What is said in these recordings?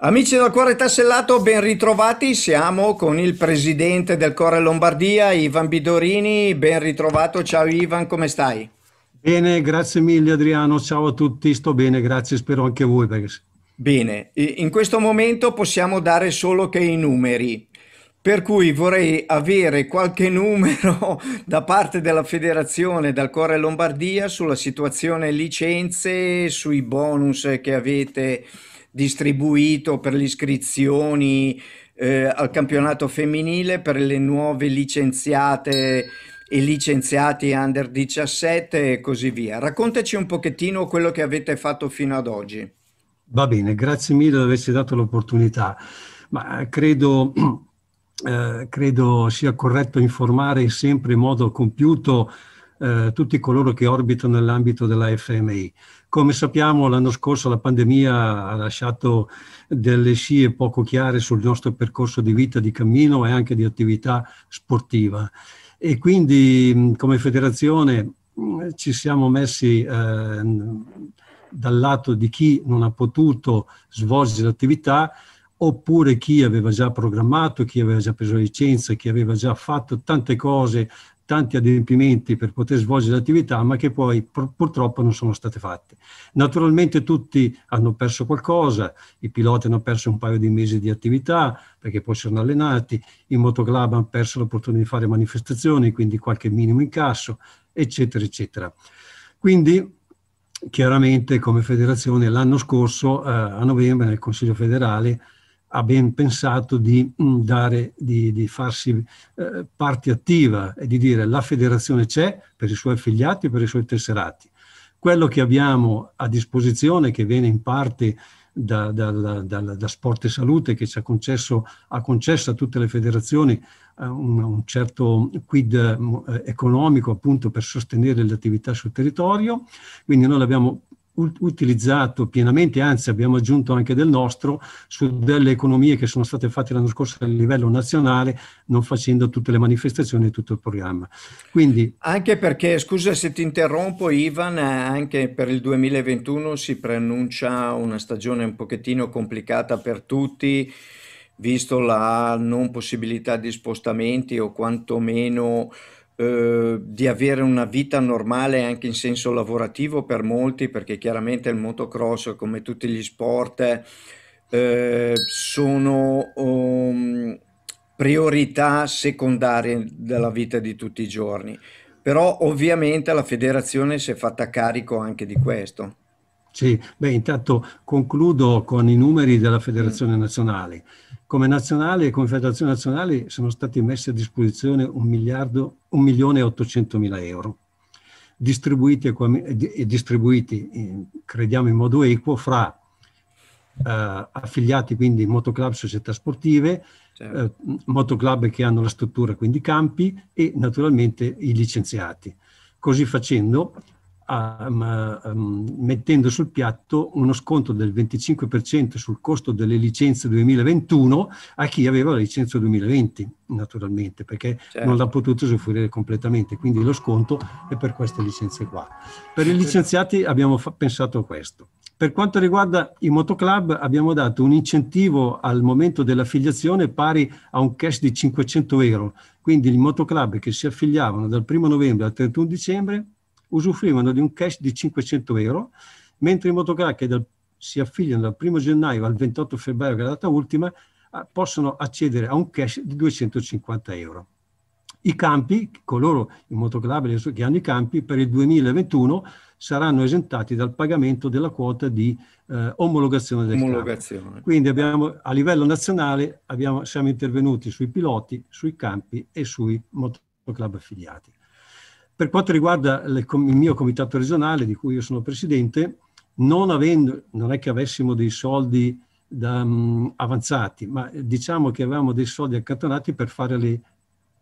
Amici del Cuore Tassellato, ben ritrovati. Siamo con il presidente del Cuore Lombardia, Ivan Bidorini. Ben ritrovato. Ciao Ivan, come stai? Bene, grazie mille Adriano. Ciao a tutti, sto bene, grazie. Spero anche voi. Perché... Bene, in questo momento possiamo dare solo che i numeri. Per cui vorrei avere qualche numero da parte della federazione dal Core Lombardia sulla situazione licenze, sui bonus che avete distribuito per le iscrizioni eh, al campionato femminile per le nuove licenziate e licenziati under 17 e così via. Raccontaci un pochettino quello che avete fatto fino ad oggi. Va bene, grazie mille di averci dato l'opportunità, ma eh, credo, eh, credo sia corretto informare sempre in modo compiuto eh, tutti coloro che orbitano nell'ambito della FMI. Come sappiamo l'anno scorso la pandemia ha lasciato delle scie poco chiare sul nostro percorso di vita, di cammino e anche di attività sportiva. E quindi come federazione ci siamo messi eh, dal lato di chi non ha potuto svolgere l'attività oppure chi aveva già programmato, chi aveva già preso licenza, chi aveva già fatto tante cose tanti adempimenti per poter svolgere l'attività, ma che poi pur, purtroppo non sono state fatte. Naturalmente tutti hanno perso qualcosa, i piloti hanno perso un paio di mesi di attività perché poi si sono allenati, i motoclub hanno perso l'opportunità di fare manifestazioni, quindi qualche minimo incasso, eccetera, eccetera. Quindi chiaramente come federazione l'anno scorso eh, a novembre nel Consiglio federale ha ben pensato di, mm, dare, di, di farsi eh, parte attiva e di dire la federazione c'è per i suoi affiliati e per i suoi tesserati. Quello che abbiamo a disposizione, che viene in parte da, da, da, da, Sport e Salute che ci ha concesso, ha concesso a tutte le federazioni eh, un, un, certo quid eh, economico appunto per sostenere le attività sul territorio, quindi noi l'abbiamo utilizzato pienamente, anzi abbiamo aggiunto anche del nostro, su delle economie che sono state fatte l'anno scorso a livello nazionale, non facendo tutte le manifestazioni e tutto il programma. Quindi, anche perché, scusa se ti interrompo Ivan, eh, anche per il 2021 si preannuncia una stagione un pochettino complicata per tutti, visto la non possibilità di spostamenti o quantomeno... Eh, di avere una vita normale anche in senso lavorativo per molti, perché chiaramente il motocross, come tutti gli sport, eh, sono um, priorità secondarie della vita di tutti i giorni. Però ovviamente la federazione si è fatta carico anche di questo. Sì, beh, intanto concludo con i numeri della Federazione mm. Nazionale. Come nazionale e come Federazione Nazionale sono stati messi a disposizione 1 miliardo, 1 milione e 800 mila euro, eh, distribuiti, distribuiti, eh, crediamo in modo equo, fra eh, affiliati quindi motoclub società sportive, certo. eh, motoclub che hanno la struttura, quindi campi, e naturalmente i licenziati. Così facendo Ehm, mettendo sul piatto uno sconto del 25% sul costo delle licenze 2021 a chi aveva la licenza 2020, naturalmente, perché certo. non l'ha potuto usufruire completamente. Quindi lo sconto è per queste licenze qua. Per i licenziati abbiamo pensato a questo. Per quanto riguarda i motoclub abbiamo dato un incentivo al momento dell'affiliazione pari a un cash di 500 euro, quindi i motoclub che si affiliavano dal 1 novembre al 31 dicembre usufruivano di un cash di 500 euro, mentre i motocar che dal, si affiliano dal 1 gennaio al 28 febbraio, che è la data ultima, ah, possono accedere a un cash di 250 euro. I campi, coloro i motoclub che hanno i campi, per il 2021 saranno esentati dal pagamento della quota di eh, omologazione del omologazione. Campo. Quindi abbiamo, a livello nazionale abbiamo, siamo intervenuti sui piloti, sui campi e sui motoclub affiliati. Per quanto riguarda il mio comitato regionale, di cui io sono presidente, non, avendo, non è che avessimo dei soldi da, um, avanzati, ma diciamo che avevamo dei soldi accantonati per fare le,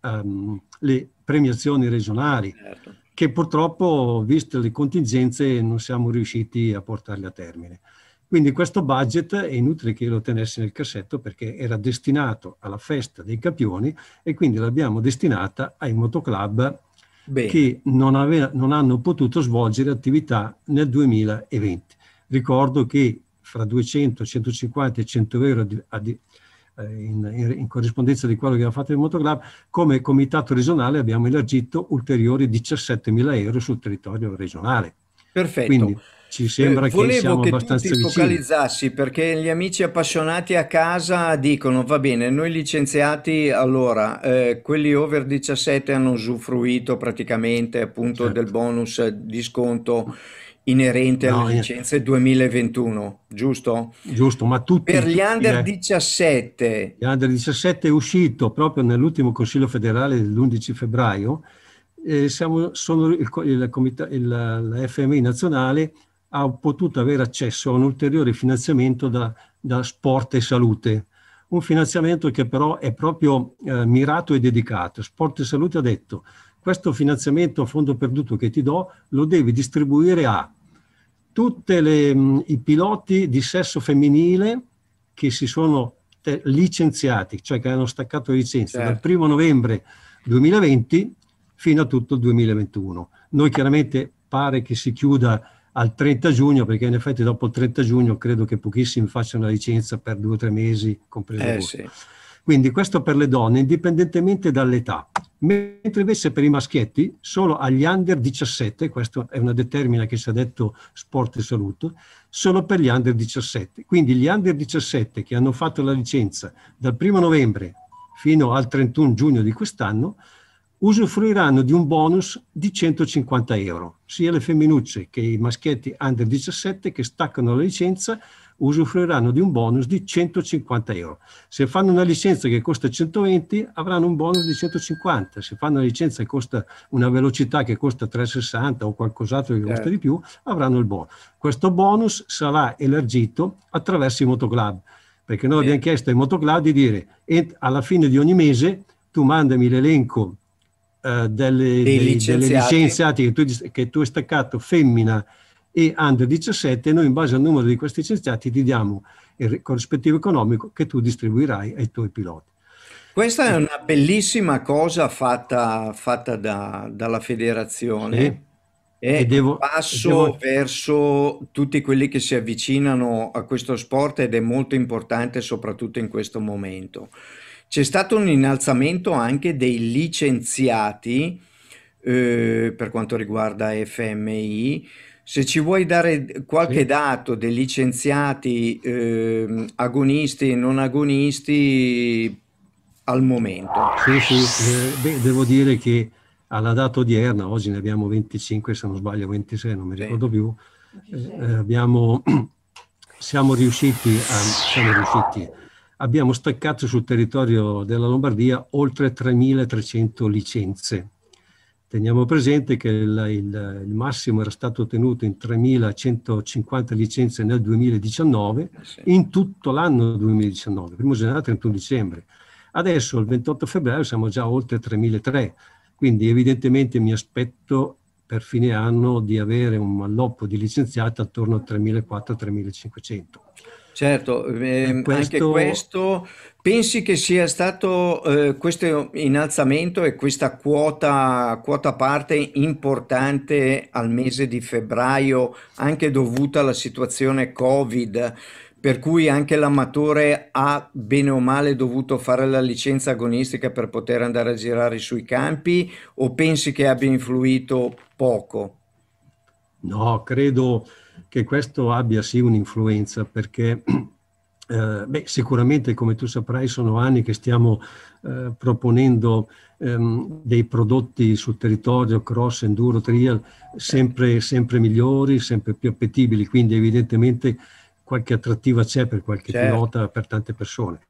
um, le premiazioni regionali, certo. che purtroppo, viste le contingenze, non siamo riusciti a portarle a termine. Quindi questo budget è inutile che io lo tenessi nel cassetto perché era destinato alla festa dei campioni e quindi l'abbiamo destinata ai motoclub Bene. che non, aveva, non hanno potuto svolgere attività nel 2020. Ricordo che fra 200, 150 e 100 euro di, di, eh, in, in, in, corrispondenza di quello che abbiamo fatto il Motograb, come comitato regionale abbiamo elargito ulteriori 17 mila euro sul territorio regionale. Perfetto. Quindi, ci sembra eh, che siamo che abbastanza vicini. Volevo che focalizzassi perché gli amici appassionati a casa dicono va bene, noi licenziati allora, eh, quelli over 17 hanno usufruito praticamente appunto certo. del bonus di sconto inerente alle no, licenze 2021, giusto? Giusto, ma tutti... Per gli under 17. Eh, gli under 17 è uscito proprio nell'ultimo Consiglio federale dell'11 febbraio, eh, siamo, sono il, il, il, il, la FMI nazionale ha potuto avere accesso a un ulteriore finanziamento da, da Sport e Salute, un finanziamento che però è proprio eh, mirato e dedicato. Sport e Salute ha detto questo finanziamento a fondo perduto che ti do lo devi distribuire a tutti mm, i piloti di sesso femminile che si sono eh, licenziati, cioè che hanno staccato licenza certo. dal 1 novembre 2020 fino a tutto il 2021. Noi chiaramente pare che si chiuda al 30 giugno, perché in effetti dopo il 30 giugno credo che pochissimi facciano la licenza per due o tre mesi, compreso eh, sì. Quindi questo per le donne, indipendentemente dall'età. Mentre invece per i maschietti, solo agli under 17, questa è una determina che si ha detto sport e salute, solo per gli under 17. Quindi gli under 17 che hanno fatto la licenza dal 1 novembre fino al 31 giugno di quest'anno usufruiranno di un bonus di 150 euro. Sia le femminucce che i maschietti under 17 che staccano la licenza usufruiranno di un bonus di 150 euro. Se fanno una licenza che costa 120 avranno un bonus di 150, se fanno una licenza che costa una velocità che costa 360 o qualcos'altro che costa eh. di certo. più avranno il bonus. Questo bonus sarà elargito attraverso i motoclub, perché noi eh. abbiamo chiesto ai motoclub di dire alla fine di ogni mese tu mandami l'elenco eh, delle, dei, dei, delle, licenziati che tu, che tu hai staccato femmina e under 17, noi in base al numero di questi licenziati ti diamo il corrispettivo economico che tu distribuirai ai tuoi piloti. Questa è eh. una bellissima cosa fatta, fatta da, dalla federazione sì. e, e devo, passo devo... verso tutti quelli che si avvicinano a questo sport ed è molto importante soprattutto in questo momento. C'è stato un innalzamento anche dei licenziati eh, per quanto riguarda FMI. Se ci vuoi dare qualche sì. dato dei licenziati eh, agonisti e non agonisti al momento. Sì, sì, eh, beh, devo dire che alla data odierna, oggi ne abbiamo 25, se non sbaglio 26, non mi ricordo sì. più, eh, abbiamo, siamo riusciti a... Siamo riusciti abbiamo staccato sul territorio della Lombardia oltre 3.300 licenze. Teniamo presente che il, il, il, massimo era stato ottenuto in 3.150 licenze nel 2019, eh in tutto l'anno 2019, primo gennaio 31 dicembre. Adesso, il 28 febbraio, siamo già oltre 3.300, quindi evidentemente mi aspetto per fine anno di avere un malloppo di licenziati attorno a 3.400-3.500 Certo, ehm, eh, questo... anche questo pensi che sia stato eh, questo innalzamento e questa quota, quota parte importante al mese di febbraio anche dovuta alla situazione Covid? per cui anche l'amatore ha bene o male dovuto fare la licenza agonistica per poter andare a girare sui campi o pensi che abbia influito poco? No, credo che questo abbia sì un'influenza perché eh, beh, sicuramente, come tu saprai, sono anni che stiamo eh, proponendo ehm, dei prodotti sul territorio cross, enduro, trial, sempre, sempre, migliori, sempre più appetibili, quindi evidentemente qualche attrattiva c'è per qualche certo. pilota, per tante persone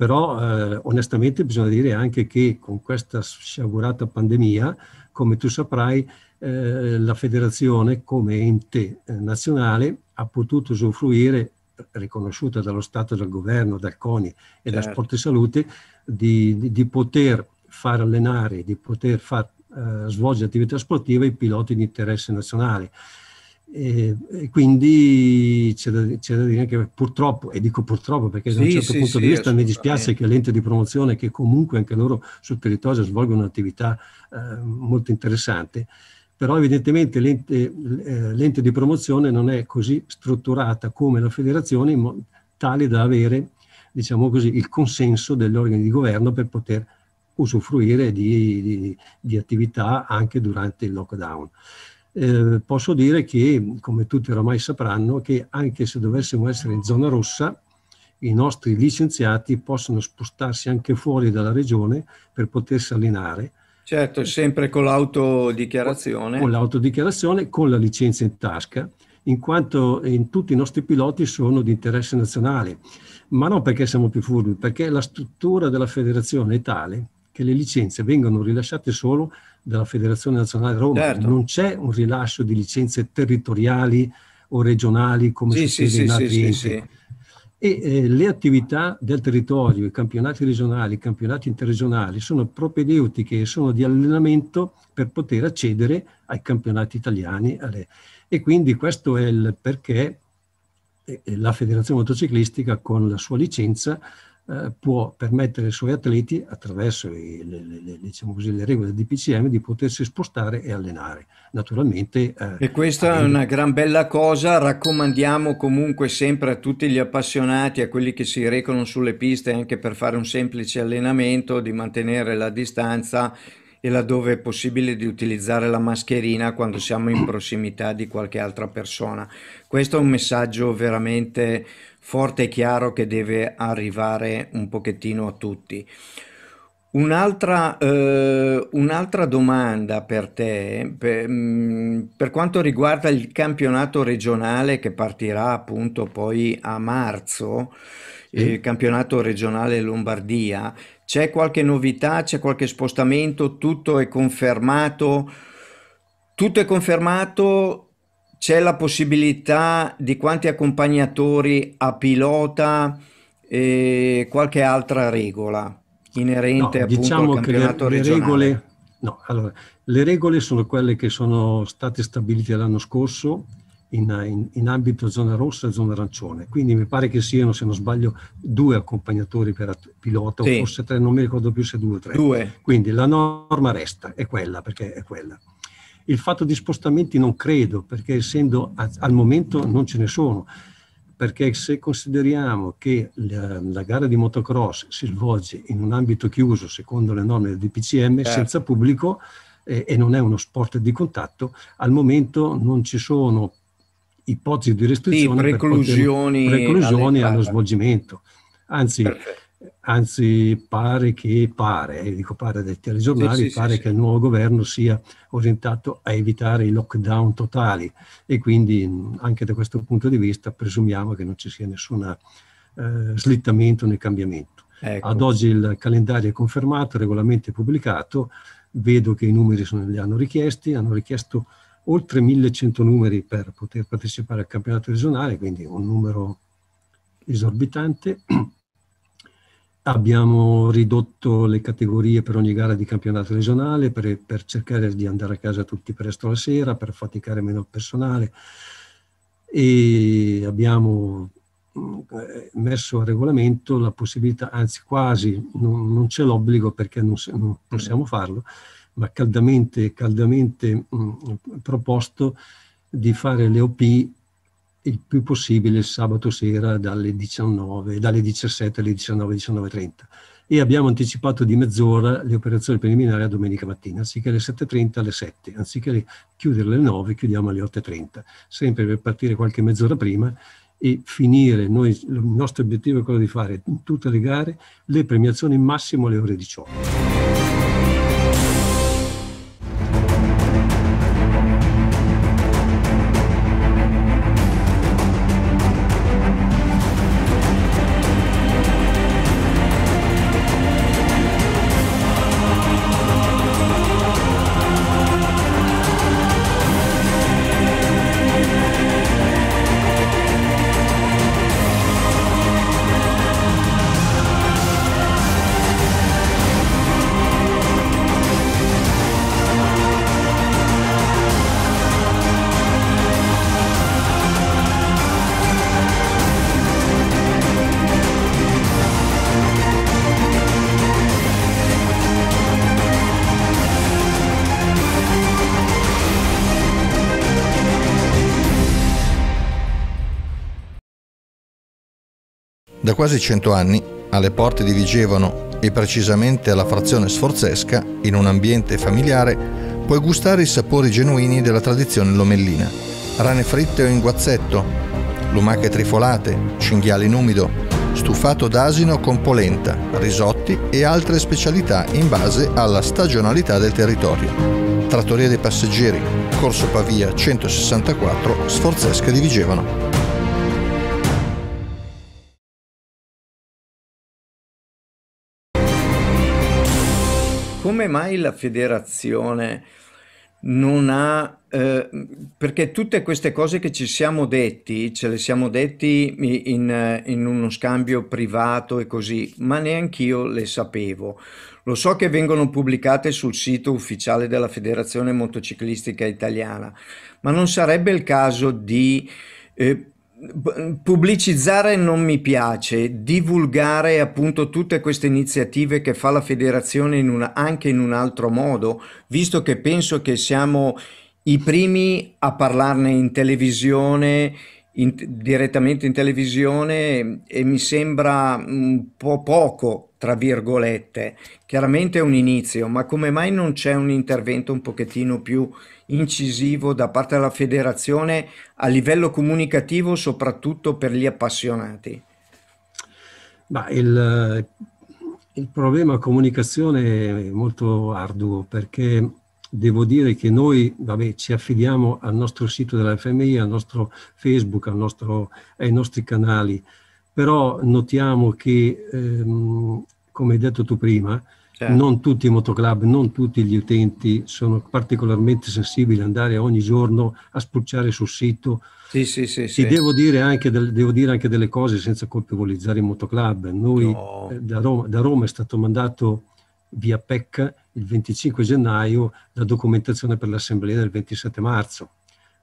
però eh, onestamente bisogna dire anche che con questa sciagurata pandemia, come tu saprai, eh, la federazione come ente eh, nazionale ha potuto usufruire riconosciuta dallo Stato, dal governo, dal CONI e certo. da Sport e Salute, di, di, di, poter far allenare, di poter far eh, svolgere attività sportiva i piloti di interesse nazionale. E, e quindi c'è da, c'è da, dire che purtroppo, e dico purtroppo perché sì, da un certo sì, punto sì, di vista mi dispiace che l'ente di promozione, che comunque anche loro sul territorio svolgono un'attività eh, molto interessante, però evidentemente l'ente, eh, l'ente, di promozione non è così strutturata come la federazione in tale da avere diciamo così, il consenso degli organi di governo per poter usufruire di, di, di attività anche durante il lockdown. Eh, posso dire che, come tutti oramai sapranno, che anche se dovessimo essere in zona rossa, i nostri licenziati possono spostarsi anche fuori dalla regione per potersi allenare. Certo, sempre con l'autodichiarazione. Con l'autodichiarazione, con la licenza in tasca, in quanto in tutti i nostri piloti sono di interesse nazionale. Ma non perché siamo più furbi, perché la struttura della federazione è tale che le licenze vengono rilasciate solo della Federazione Nazionale Roma, certo. non c'è un rilascio di licenze territoriali o regionali come sì, succede sì, in altri sì, enti. Sì, e eh, le attività del territorio, i campionati regionali, i campionati interregionali sono propedeutiche e sono di allenamento per poter accedere ai campionati italiani. Alle... E quindi questo è il perché eh, la Federazione Motociclistica con la sua licenza eh, può permettere ai suoi atleti, attraverso i, le, le, diciamo così, le, regole del DPCM, di potersi spostare e allenare. Naturalmente. Eh, e questa è una gran bella cosa, raccomandiamo comunque sempre a tutti gli appassionati, a quelli che si recano sulle piste anche per fare un semplice allenamento, di mantenere la distanza e laddove è possibile di utilizzare la mascherina quando siamo in prossimità di qualche altra persona. Questo è un messaggio veramente forte e chiaro che deve arrivare un pochettino a tutti. Un'altra, eh, un'altra domanda per te, per, mm, per, quanto riguarda il campionato regionale che partirà appunto poi a marzo, mm. il campionato regionale Lombardia, c'è qualche novità, c'è qualche spostamento, tutto è confermato, tutto è confermato c'è la possibilità di quanti accompagnatori a pilota e qualche altra regola inerente no, appunto diciamo al campionato le, le regole, no, allora, le regole sono quelle che sono state stabilite l'anno scorso in, in, in, ambito zona rossa e zona arancione. Quindi mi pare che siano, se non sbaglio, due accompagnatori per pilota, sì. o forse tre, non mi ricordo più se due o tre. Due. Quindi la norma resta, è quella, perché è quella. Il fatto di spostamenti non credo, perché essendo a, al momento non ce ne sono, perché se consideriamo che la, la, gara di motocross si svolge in un ambito chiuso, secondo le norme del DPCM, certo. senza pubblico, eh, e non è uno sport di contatto, al momento non ci sono ipotesi di restrizione, sì, preclusioni, poter, preclusioni allo svolgimento. Anzi, Perfetto anzi pare che pare, eh, dico pare dai telegiornali, sì, pare sì, che sì. il nuovo governo sia orientato a evitare i lockdown totali e quindi anche da questo punto di vista presumiamo che non ci sia nessun eh, slittamento né cambiamento. Ecco. Ad oggi il calendario è confermato, il regolamento pubblicato, vedo che i numeri sono, li hanno richiesti, hanno richiesto oltre 1100 numeri per poter partecipare al campionato regionale, quindi un numero esorbitante. Abbiamo ridotto le categorie per ogni gara di campionato regionale per, per, cercare di andare a casa tutti presto la sera, per faticare meno il personale e abbiamo eh, messo a regolamento la possibilità, anzi quasi, non, non c'è l'obbligo perché non, non mm. possiamo farlo, ma caldamente, caldamente mh, mm, proposto di fare le OP il più possibile il sabato sera dalle, 19, dalle 17 alle 19, 19.30 e abbiamo anticipato di mezz'ora le operazioni preliminari a domenica mattina, anziché alle 7.30 alle 7, anziché chiudere alle 9 chiudiamo alle 8.30, sempre per partire qualche mezz'ora prima e finire, noi, il nostro obiettivo è quello di fare in tutte le gare le premiazioni massimo alle ore 18. quasi cento anni, alle porte di Vigevano e precisamente alla frazione sforzesca, in un ambiente familiare, puoi gustare i sapori genuini della tradizione lomellina. Rane fritte o in guazzetto, lumache trifolate, cinghiale in umido, stufato d'asino con polenta, risotti e altre specialità in base alla stagionalità del territorio. Trattoria dei passeggeri, Corso Pavia 164, Sforzesca di Vigevano. come mai la federazione non ha... Eh, perché tutte queste cose che ci siamo detti, ce le siamo detti in, in uno scambio privato e così, ma neanche io le sapevo. Lo so che vengono pubblicate sul sito ufficiale della Federazione Motociclistica Italiana, ma non sarebbe il caso di eh, Pubblicizzare non mi piace, divulgare appunto tutte queste iniziative che fa la federazione in una, anche in un altro modo, visto che penso che siamo i primi a parlarne in televisione, in, direttamente in televisione e mi sembra un po' poco, tra virgolette. Chiaramente è un inizio, ma come mai non c'è un intervento un pochettino più incisivo da parte della federazione a livello comunicativo, soprattutto per gli appassionati? Ma il, il problema comunicazione è molto arduo perché devo dire che noi vabbè, ci affidiamo al nostro sito della FMI, al nostro Facebook, al nostro, ai nostri canali, però notiamo che, ehm, come hai detto tu prima, Certo. Non tutti i motoclub, non tutti gli utenti sono particolarmente sensibili ad andare ogni giorno a spulciare sul sito. Sì, sì, sì. sì. Devo, dire del, devo, dire anche delle cose senza colpevolizzare i motoclub. Noi no. da, Roma, da, Roma, è stato mandato via PEC il 25 gennaio la documentazione per l'assemblea del 27 marzo.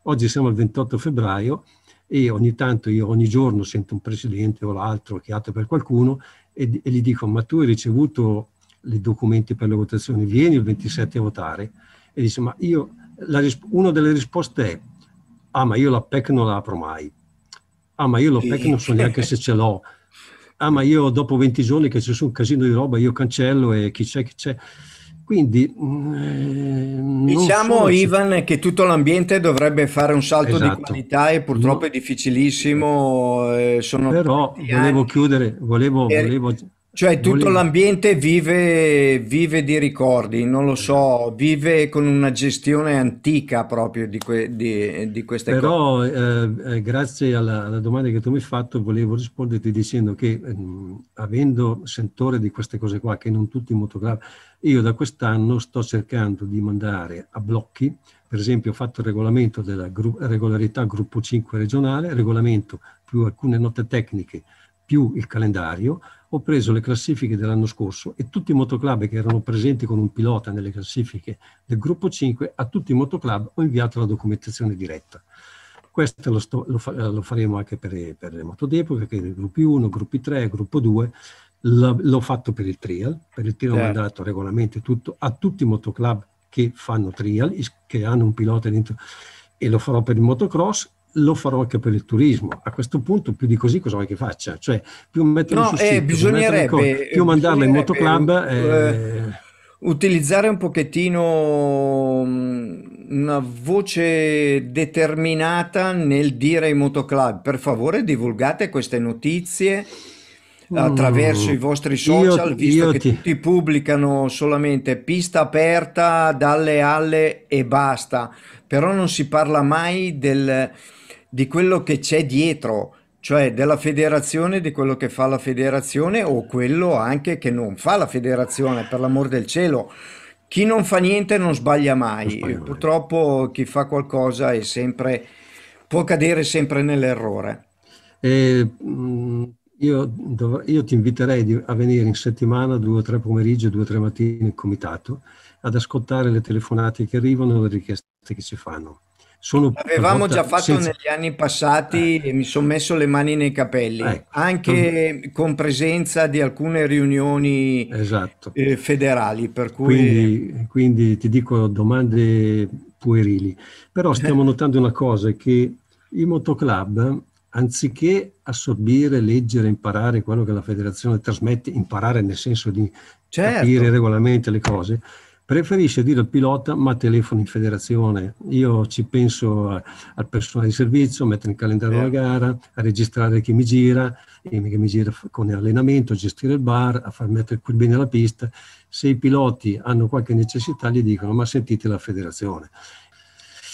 Oggi siamo al 28 febbraio e ogni tanto io ogni giorno sento un presidente o l'altro che atto per qualcuno e, e gli dico ma tu hai ricevuto i documenti per le votazioni, vieni il 27 a votare, e dice ma io, la, una delle risposte è, ah ma io la PEC non la apro mai, ah ma io la PEC non so neanche se ce l'ho, ah ma io dopo 20 giorni che ci sono un casino di roba io cancello e chi c'è chi c'è. Quindi mm, eh, diciamo so Ivan se... che tutto l'ambiente dovrebbe fare un salto esatto. di qualità e purtroppo no. è difficilissimo. Eh, sono Però volevo chiudere, volevo, per... volevo cioè tutto l'ambiente vive, vive, di ricordi, non lo so, vive con una gestione antica proprio di, que, di, di queste Però, cose. Eh, Però eh, grazie alla, alla, domanda che tu mi hai fatto volevo risponderti dicendo che mh, ehm, avendo sentore di queste cose qua, che non tutti molto motografi, io da quest'anno sto cercando di mandare a blocchi, per esempio ho fatto il regolamento della gru- regolarità gruppo 5 regionale, regolamento più alcune note tecniche più il calendario, ho preso le classifiche dell'anno scorso e tutti i motoclub che erano presenti con un pilota nelle classifiche del gruppo 5, a tutti i motoclub ho inviato la documentazione diretta. Questo lo, sto, lo, fa, lo faremo anche per, per le moto d'epoca, che gruppi 1, gruppi 3, gruppo 2. L'ho fatto per il trial, per il trial certo. ho mandato regolamenti tutto, a tutti i motoclub che fanno trial, che hanno un pilota dentro, e lo farò per il motocross lo farò anche per il turismo. A questo punto più di così cosa vuoi che faccia? Cioè, più metterlo no, su eh, sito, bisognerebbe, più, metterlo, più eh, mandarlo in motoclub... Eh, eh, eh, utilizzare un pochettino mm, una voce determinata nel dire ai motoclub, per favore divulgate queste notizie attraverso mm. i vostri social, io, visto io che ti... tutti pubblicano solamente pista aperta dalle alle e basta però non si parla mai del, di quello che c'è dietro, cioè della federazione, di quello che fa la federazione o quello anche che non fa la federazione, per l'amor del cielo. Chi non fa niente non sbaglia mai, non purtroppo chi fa qualcosa è sempre, può cadere sempre nell'errore. Eh, io, dov- io, ti inviterei di- a venire in settimana due o tre pomeriggi, due o tre mattine in comitato ad ascoltare le telefonate che arrivano, le richieste scelte che si fanno. Sono Avevamo già fatto senza... negli anni passati eh. e mi sono messo le mani nei capelli, eh. anche mm. con presenza di alcune riunioni esatto. eh, federali. Per cui... Quindi, quindi, ti dico domande puerili, però stiamo notando una cosa, che i motoclub, anziché assorbire, leggere, imparare quello che la federazione trasmette, imparare nel senso di certo. capire regolarmente le cose, Preferisce dire al pilota ma telefono in federazione, io ci penso al personale di servizio, mettere in calendario eh. la gara, a registrare chi mi gira, chi mi gira con l'allenamento, a gestire il bar, a far mettere qui bene la pista. Se i piloti hanno qualche necessità gli dicono ma sentite la federazione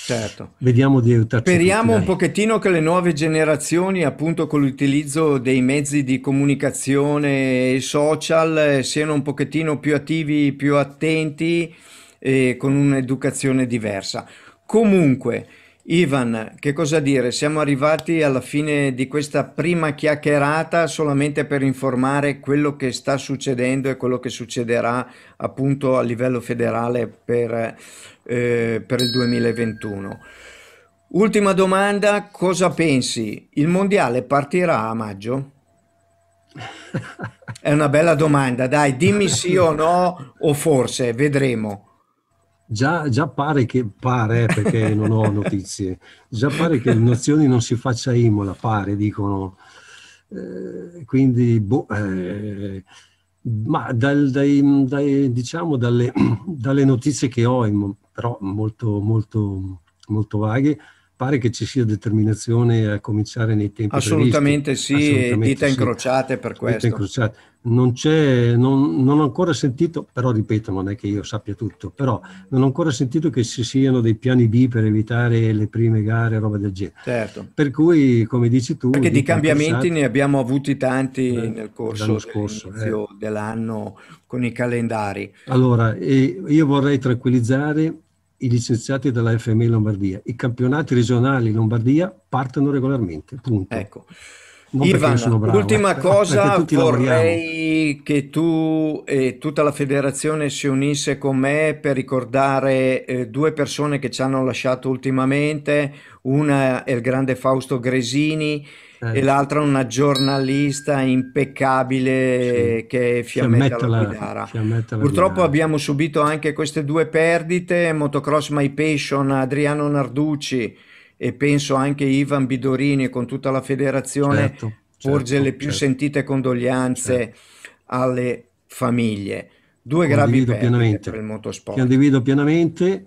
Certo. Vediamo di aiutarci. Speriamo un pochettino che le nuove generazioni, appunto con l'utilizzo dei mezzi di comunicazione e social, siano un pochettino più attivi, più attenti e con un'educazione diversa. Comunque, Ivan, che cosa dire? Siamo arrivati alla fine di questa prima chiacchierata solamente per informare quello che sta succedendo e quello che succederà appunto a livello federale per, eh, per il 2021. Ultima domanda, cosa pensi? Il mondiale partirà a maggio? È una bella domanda, dai, dimmi sì o no o forse, vedremo. Già, già, pare che, pare eh, perché non ho notizie, già pare che in Nazioni non si faccia Imola, pare, dicono. Eh, quindi, boh, eh, ma dal, dai, dai, diciamo dalle, dalle, notizie che ho, però molto, molto, molto vaghe, pare che ci sia determinazione a cominciare nei tempi assolutamente previsti. sì assolutamente dita sì. incrociate per questo dita incrociate. Non, non, non ho ancora sentito però ripeto non è che io sappia tutto però non ho ancora sentito che ci siano dei piani B per evitare le prime gare roba del genere certo per cui come dici tu perché di cambiamenti ne abbiamo avuti tanti eh, nel corso scorso, eh. dell'anno con i calendari allora io vorrei tranquillizzare i licenziati della FMI Lombardia. I campionati regionali Lombardia partono regolarmente, punto. Ecco. Ivan, bravo, ultima eh, cosa, vorrei che tu e tutta la federazione si unisse con me per ricordare eh, due persone che ci hanno lasciato ultimamente. Una è il grande Fausto Gresini, e eh. l'altra una giornalista impeccabile sì. che è Fiammetta, Fiammetta Purtroppo la abbiamo subito anche queste due perdite, Motocross My Passion, Adriano Narducci e penso anche Ivan Bidorini con tutta la federazione certo, porge certo, le più certo. sentite condoglianze certo. alle famiglie. Due gravi perdite per il motorsport. Condivido pienamente.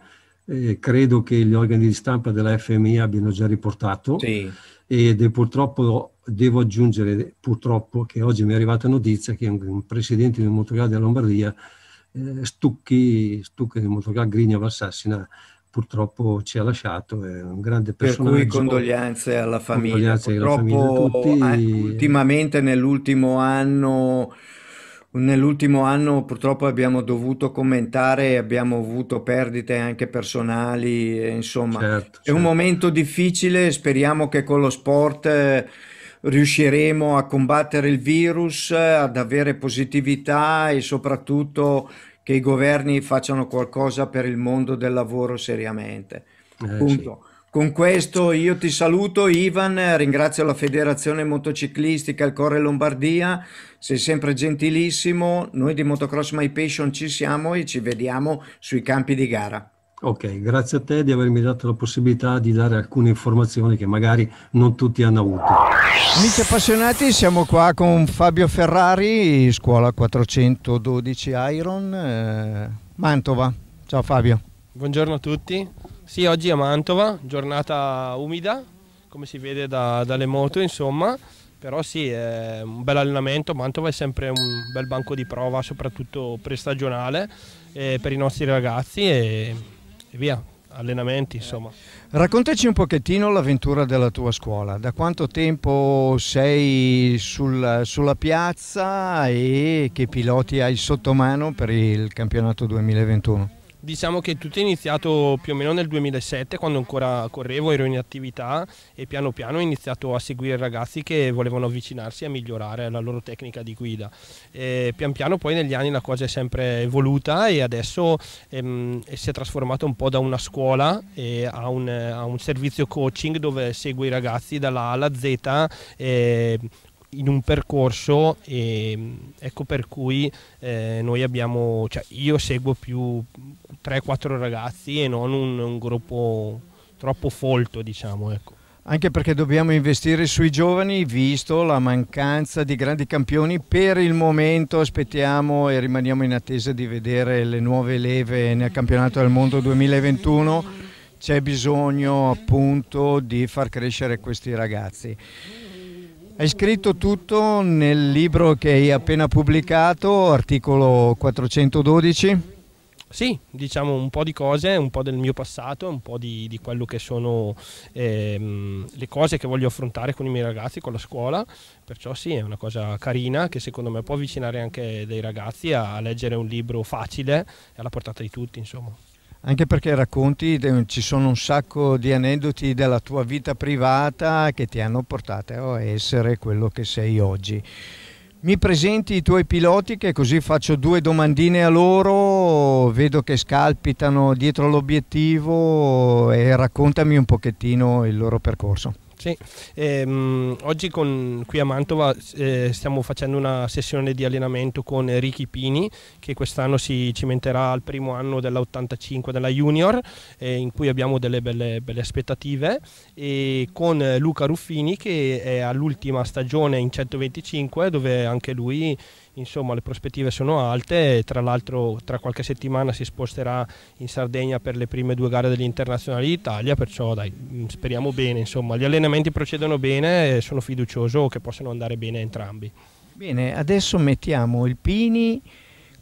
Eh, credo che gli organi di stampa della FMI abbiano già riportato. Sì, ed purtroppo devo aggiungere purtroppo che oggi mi è arrivata notizia che un presidente del Motorcar della Lombardia, eh, Stucchi, Stucchi del Motorcar Grigna Valsassina, purtroppo ci ha lasciato, è un grande personaggio. Per cui condoglianze alla famiglia. Condoglianze purtroppo alla famiglia eh, tutti. ultimamente nell'ultimo anno Nell'ultimo anno purtroppo abbiamo dovuto commentare, e abbiamo avuto perdite anche personali, eh, insomma certo, è certo. un momento difficile, speriamo che con lo sport eh, riusciremo a combattere il virus, eh, ad avere positività e soprattutto che i governi facciano qualcosa per il mondo del lavoro seriamente. Eh, Punto. Sì. Con questo io ti saluto Ivan, ringrazio la Federazione Motociclistica, il Corre Lombardia, sei sempre gentilissimo, noi di Motocross My Passion ci siamo e ci vediamo sui campi di gara. Ok, grazie a te di avermi dato la possibilità di dare alcune informazioni che magari non tutti hanno avuto. Amici appassionati, siamo qua con Fabio Ferrari, scuola 412 Iron, eh, Mantova. Ciao Fabio. Buongiorno a tutti, sì, oggi a Mantova, giornata umida, come si vede da, dalle moto, insomma. Però sì, è un bel allenamento, Mantova è sempre un bel banco di prova, soprattutto prestagionale, eh, per i nostri ragazzi e, e via, allenamenti insomma. Eh. Raccontaci un pochettino l'avventura della tua scuola, da quanto tempo sei sul, sulla piazza e che piloti hai sotto mano per il campionato 2021? Diciamo che tutto è iniziato più o meno nel 2007 quando ancora correvo, ero in attività e piano piano ho iniziato a seguire ragazzi che volevano avvicinarsi a migliorare la loro tecnica di guida. E pian piano poi negli anni la cosa è sempre evoluta e adesso ehm, si è trasformata un po' da una scuola a un, a, un, servizio coaching dove seguo i ragazzi dalla A alla Z. Eh, in un percorso e ecco per cui eh, noi abbiamo, cioè io seguo più 3-4 ragazzi e non un, un gruppo troppo folto, diciamo. Ecco. Anche perché dobbiamo investire sui giovani, visto la mancanza di grandi campioni. Per il momento aspettiamo e rimaniamo in attesa di vedere le nuove leve nel campionato del mondo 2021. C'è bisogno appunto di far crescere questi ragazzi. Hai scritto tutto nel libro che hai appena pubblicato, articolo 412. Sì, diciamo un po' di cose, un po' del mio passato, un po' di, di quello che sono ehm, le cose che voglio affrontare con i miei ragazzi, con la scuola, perciò sì, è una cosa carina che secondo me può avvicinare anche dei ragazzi a leggere un libro facile e alla portata di tutti, insomma. Anche perché racconti, ci sono un sacco di aneddoti della tua vita privata che ti hanno portato a essere quello che sei oggi. Mi presenti i tuoi piloti che così faccio due domandine a loro, vedo che scalpitano dietro l'obiettivo e raccontami un pochettino il loro percorso. Sì, ehm, oggi con, qui a Mantova eh, stiamo facendo una sessione di allenamento con Ricky Pini che quest'anno si cimenterà al primo anno dell'85 della Junior eh, in cui abbiamo delle belle, belle, aspettative e con Luca Ruffini che è all'ultima stagione in 125 dove anche lui insomma le prospettive sono alte tra l'altro tra qualche settimana si sposterà in Sardegna per le prime due gare degli internazionali d'Italia, perciò dai, mm, speriamo bene, insomma gli allenamenti procedono bene e sono fiducioso che possano andare bene entrambi. Bene, adesso mettiamo il Pini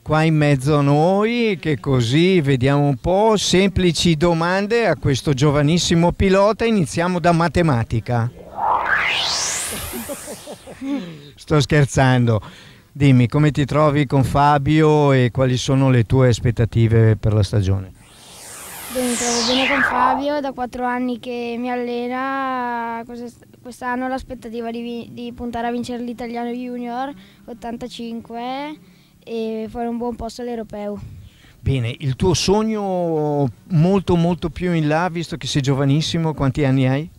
qua in mezzo a noi che così vediamo un po' semplici domande a questo giovanissimo pilota, iniziamo da matematica. Sto scherzando. Dimmi come ti trovi con Fabio e quali sono le tue aspettative per la stagione? Bene, mi trovo bene con Fabio, da quattro anni che mi allena, quest'anno l'aspettativa di, di puntare a vincere l'italiano junior 85 e fare un buon posto all'europeo. Bene, il tuo sogno molto molto più in là, visto che sei giovanissimo, quanti anni hai?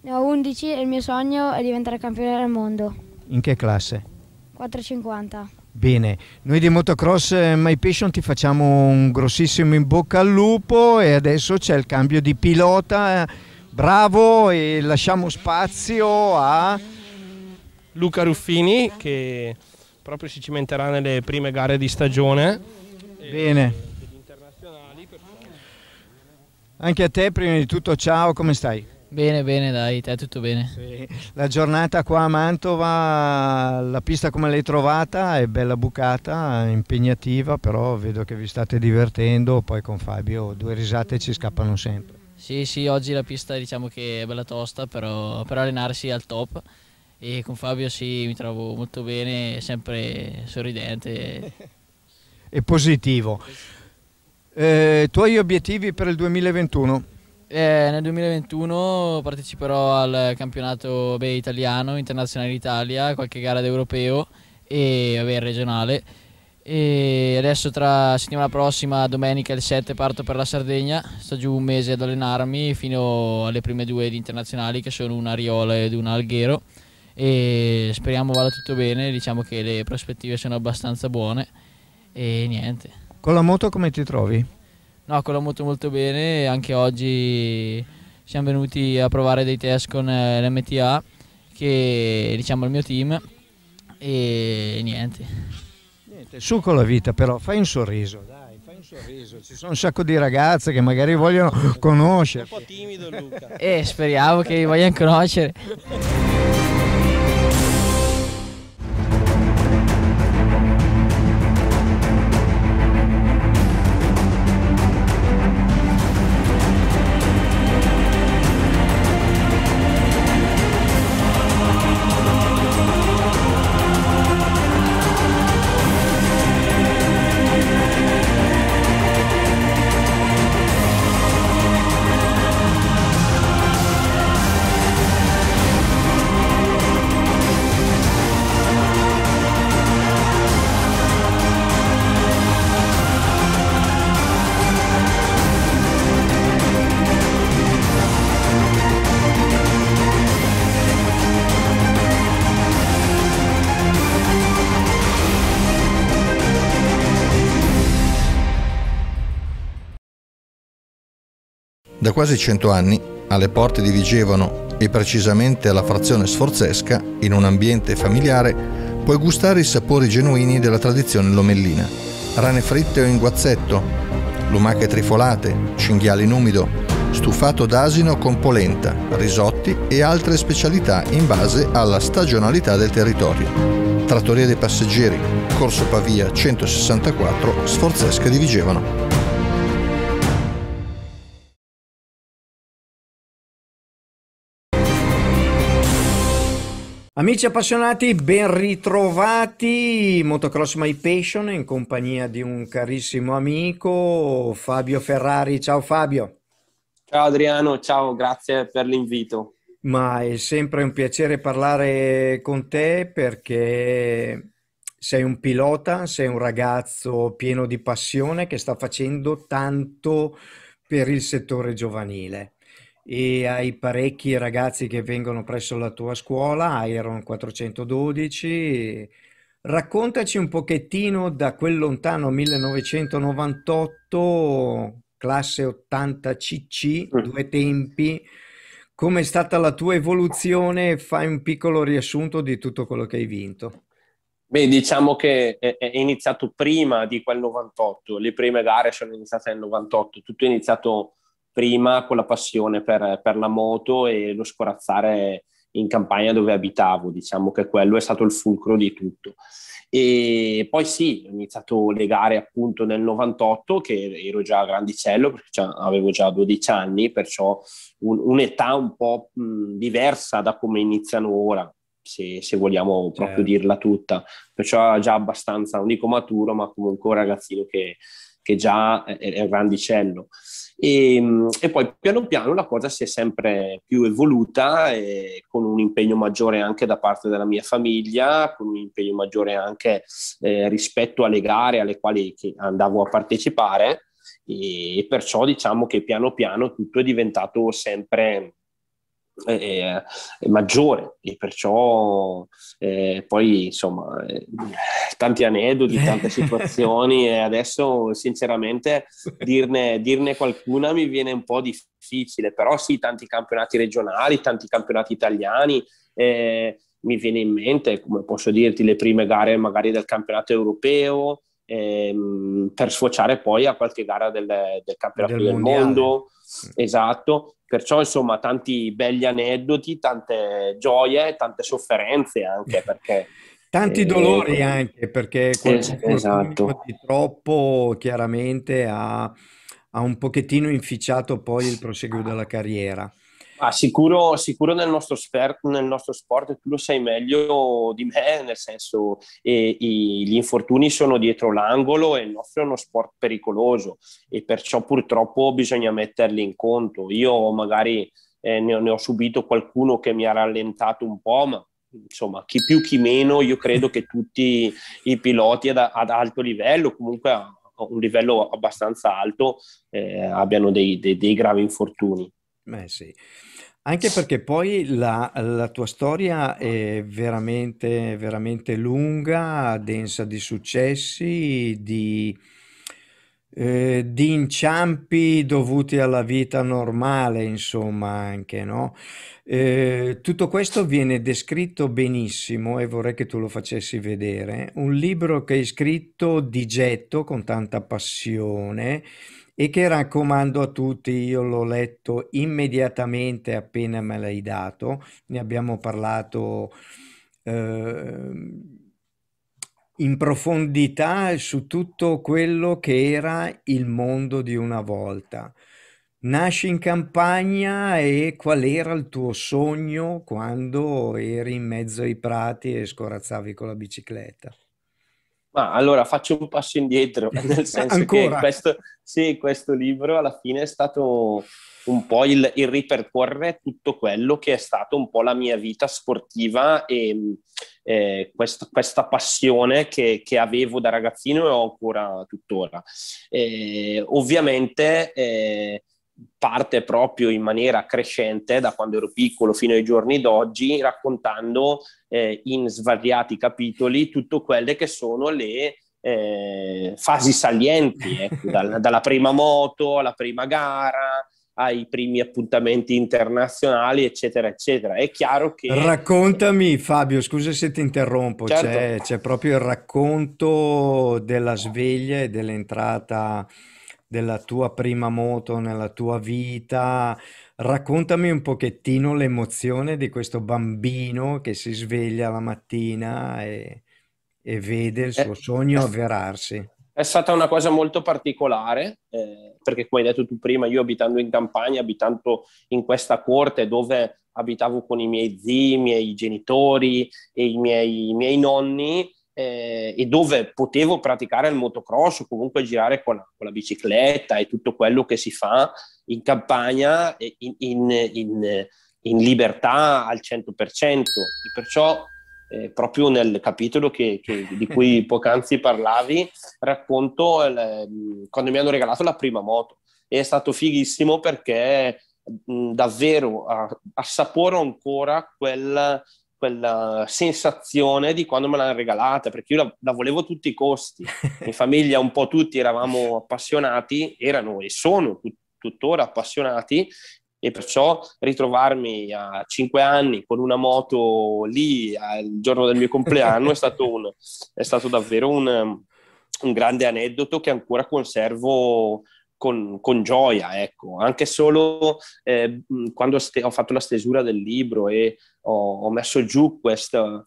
Ne ho 11 e il mio sogno è diventare campione del mondo. In che classe? 4,50. Bene, noi di Motocross eh, My Passion ti facciamo un grossissimo in bocca al lupo e adesso c'è il cambio di pilota. Bravo e lasciamo spazio a Luca Ruffini che proprio si cimenterà nelle prime gare di stagione. Bene. Anche a te prima di tutto ciao, come stai? Bene, bene, dai, te tutto bene. Sì. La giornata qua a Mantova, la pista come l'hai trovata è bella bucata, impegnativa, però vedo che vi state divertendo, poi con Fabio due risate ci scappano sempre. Sì, sì, oggi la pista diciamo che è bella tosta, però per allenarsi al top e con Fabio sì, mi trovo molto bene, sempre sorridente. e positivo. Eh, tuoi obiettivi per il 2021? Eh, nel 2021 parteciperò al campionato beh, italiano, internazionale Italia, qualche gara d'europeo e vabbè, regionale. E adesso tra settimana prossima, domenica il 7, parto per la Sardegna. Sto giù un mese ad allenarmi fino alle prime due di internazionali che sono una Riola ed una Alghero. E speriamo vada tutto bene, diciamo che le prospettive sono abbastanza buone. E niente. Con la moto come ti trovi? No, collaborato molto bene e anche oggi siamo venuti a provare dei test con eh, l'MTA che diciamo è il mio team e niente. niente. Su con la vita però, fai un sorriso, dai, fai un sorriso. Ci sono un sacco di ragazze che magari vogliono conoscere. Un po' timido Luca. e eh, speriamo che vogliano conoscere. Da quasi cento anni alle porte di Vigevano e precisamente alla frazione sforzesca, in un ambiente familiare, puoi gustare i sapori genuini della tradizione lomellina. Rane fritte o in guazzetto, lumache trifolate, cinghiale in umido, stufato d'asino con polenta, risotti e altre specialità in base alla stagionalità del territorio. Trattoria dei passeggeri, Corso Pavia 164, Sforzesca di Vigevano. Amici appassionati, ben ritrovati Motocross My Passion in compagnia di un carissimo amico Fabio Ferrari. Ciao Fabio. Ciao Adriano, ciao, grazie per l'invito. Ma è sempre un piacere parlare con te perché sei un pilota, sei un ragazzo pieno di passione che sta facendo tanto per il settore giovanile e hai parecchi ragazzi che vengono presso la tua scuola, Iron 412. Raccontaci un pochettino da quel lontano 1998, classe 80 CC, mm. due tempi, com'è stata la tua evoluzione? Fai un piccolo riassunto di tutto quello che hai vinto. Beh, diciamo che è iniziato prima di quel 98, le prime gare sono iniziate nel 98, tutto è iniziato prima con la passione per, per, la moto e lo scorazzare in campagna dove abitavo, diciamo che quello è stato il fulcro di tutto. E poi sì, ho iniziato le gare appunto nel 98, che ero già grandicello, perché avevo già 12 anni, perciò un, un'età un po' mh, diversa da come iniziano ora, se, se, vogliamo proprio eh. dirla tutta. Perciò già abbastanza, non dico maturo, ma comunque un ragazzino che che già era grandicello. E, ehm, e, poi piano piano la cosa si è sempre più evoluta eh, con un impegno maggiore anche da parte della mia famiglia, con un impegno maggiore anche eh, rispetto alle gare alle quali andavo a partecipare e perciò diciamo che piano piano tutto è diventato sempre è, è maggiore e perciò eh, poi insomma eh, tanti aneddoti, eh. tante situazioni e adesso sinceramente dirne, dirne, qualcuna mi viene un po' difficile, però sì, tanti campionati regionali, tanti campionati italiani. Eh, mi viene in mente, come posso dirti, le prime gare magari del campionato europeo, ehm, per sfociare poi a qualche gara del, del campionato del, del mondo. Mm. Esatto, Perciò, insomma, tanti belli aneddoti, tante gioie, tante sofferenze anche eh, perché... Tanti eh, dolori anche perché qualcuno esatto. di troppo chiaramente ha, ha un pochettino inficiato poi il proseguo della carriera. Ah, sicuro, sicuro nel, nostro sper- nel, nostro sport tu lo sai meglio di me, nel senso eh, gli infortuni sono dietro l'angolo e il nostro è uno sport pericoloso e perciò purtroppo bisogna metterli in conto. Io magari eh, ne, ho, ne ho subito qualcuno che mi ha rallentato un po', ma insomma, chi più chi meno, io credo che tutti i piloti ad, ad alto livello, comunque a un livello abbastanza alto, eh, abbiano dei, dei, dei gravi infortuni. Eh sì, anche perché poi la, la tua storia è veramente, veramente lunga, densa di successi, di, eh, di inciampi dovuti alla vita normale, insomma, anche, no? Eh, tutto questo viene descritto benissimo e vorrei che tu lo facessi vedere. Un libro che hai scritto di getto con tanta passione e che raccomando a tutti, io l'ho letto immediatamente appena me l'hai dato, ne abbiamo parlato eh, in profondità su tutto quello che era il mondo di una volta. Nasci in campagna e qual era il tuo sogno quando eri in mezzo ai prati e scorazzavi con la bicicletta? Ma allora faccio un passo indietro, nel senso che questo, sì, questo libro alla fine è stato un po' il, il ripercorrere tutto quello che è stato un po' la mia vita sportiva e mm, eh, questa, questa, passione che, che, avevo da ragazzino e ho ancora tuttora. Eh, ovviamente eh, parte proprio in maniera crescente da quando ero piccolo fino ai giorni d'oggi, raccontando eh, in svariati capitoli tutte quelle che sono le eh, fasi salienti, ecco, dal, dalla prima moto alla prima gara ai primi appuntamenti internazionali, eccetera, eccetera. È chiaro che... Raccontami, Fabio, scusa se ti interrompo, certo. c'è, c'è proprio il racconto della sveglia e dell'entrata della tua prima moto nella tua vita. Raccontami un pochettino l'emozione di questo bambino che si sveglia la mattina e, e vede il suo è, sogno avverarsi. È stata una cosa molto particolare, eh, perché come hai detto tu prima, io abitando in campagna, abitando in questa corte dove abitavo con i miei zii, i miei genitori e i miei, i miei nonni, eh, e dove potevo praticare il motocross o comunque girare con la, con la bicicletta e tutto quello che si fa in campagna in, in, in, in libertà al 100%. E perciò eh, proprio nel capitolo che, che, di cui poc'anzi parlavi, racconto il, quando mi hanno regalato la prima moto. E è stato fighissimo perché mh, davvero assaporo ancora quel, quella sensazione di quando me l'hanno regalata, perché io la, la volevo a tutti i costi. In famiglia un po' tutti eravamo appassionati, erano e sono tut- tuttora appassionati e perciò ritrovarmi a 5 anni con una moto lì al giorno del mio compleanno è, stato un, è stato davvero un, un grande aneddoto che ancora conservo con, con gioia, ecco, anche solo eh, quando ste- ho fatto la stesura del libro e ho, ho messo giù questa,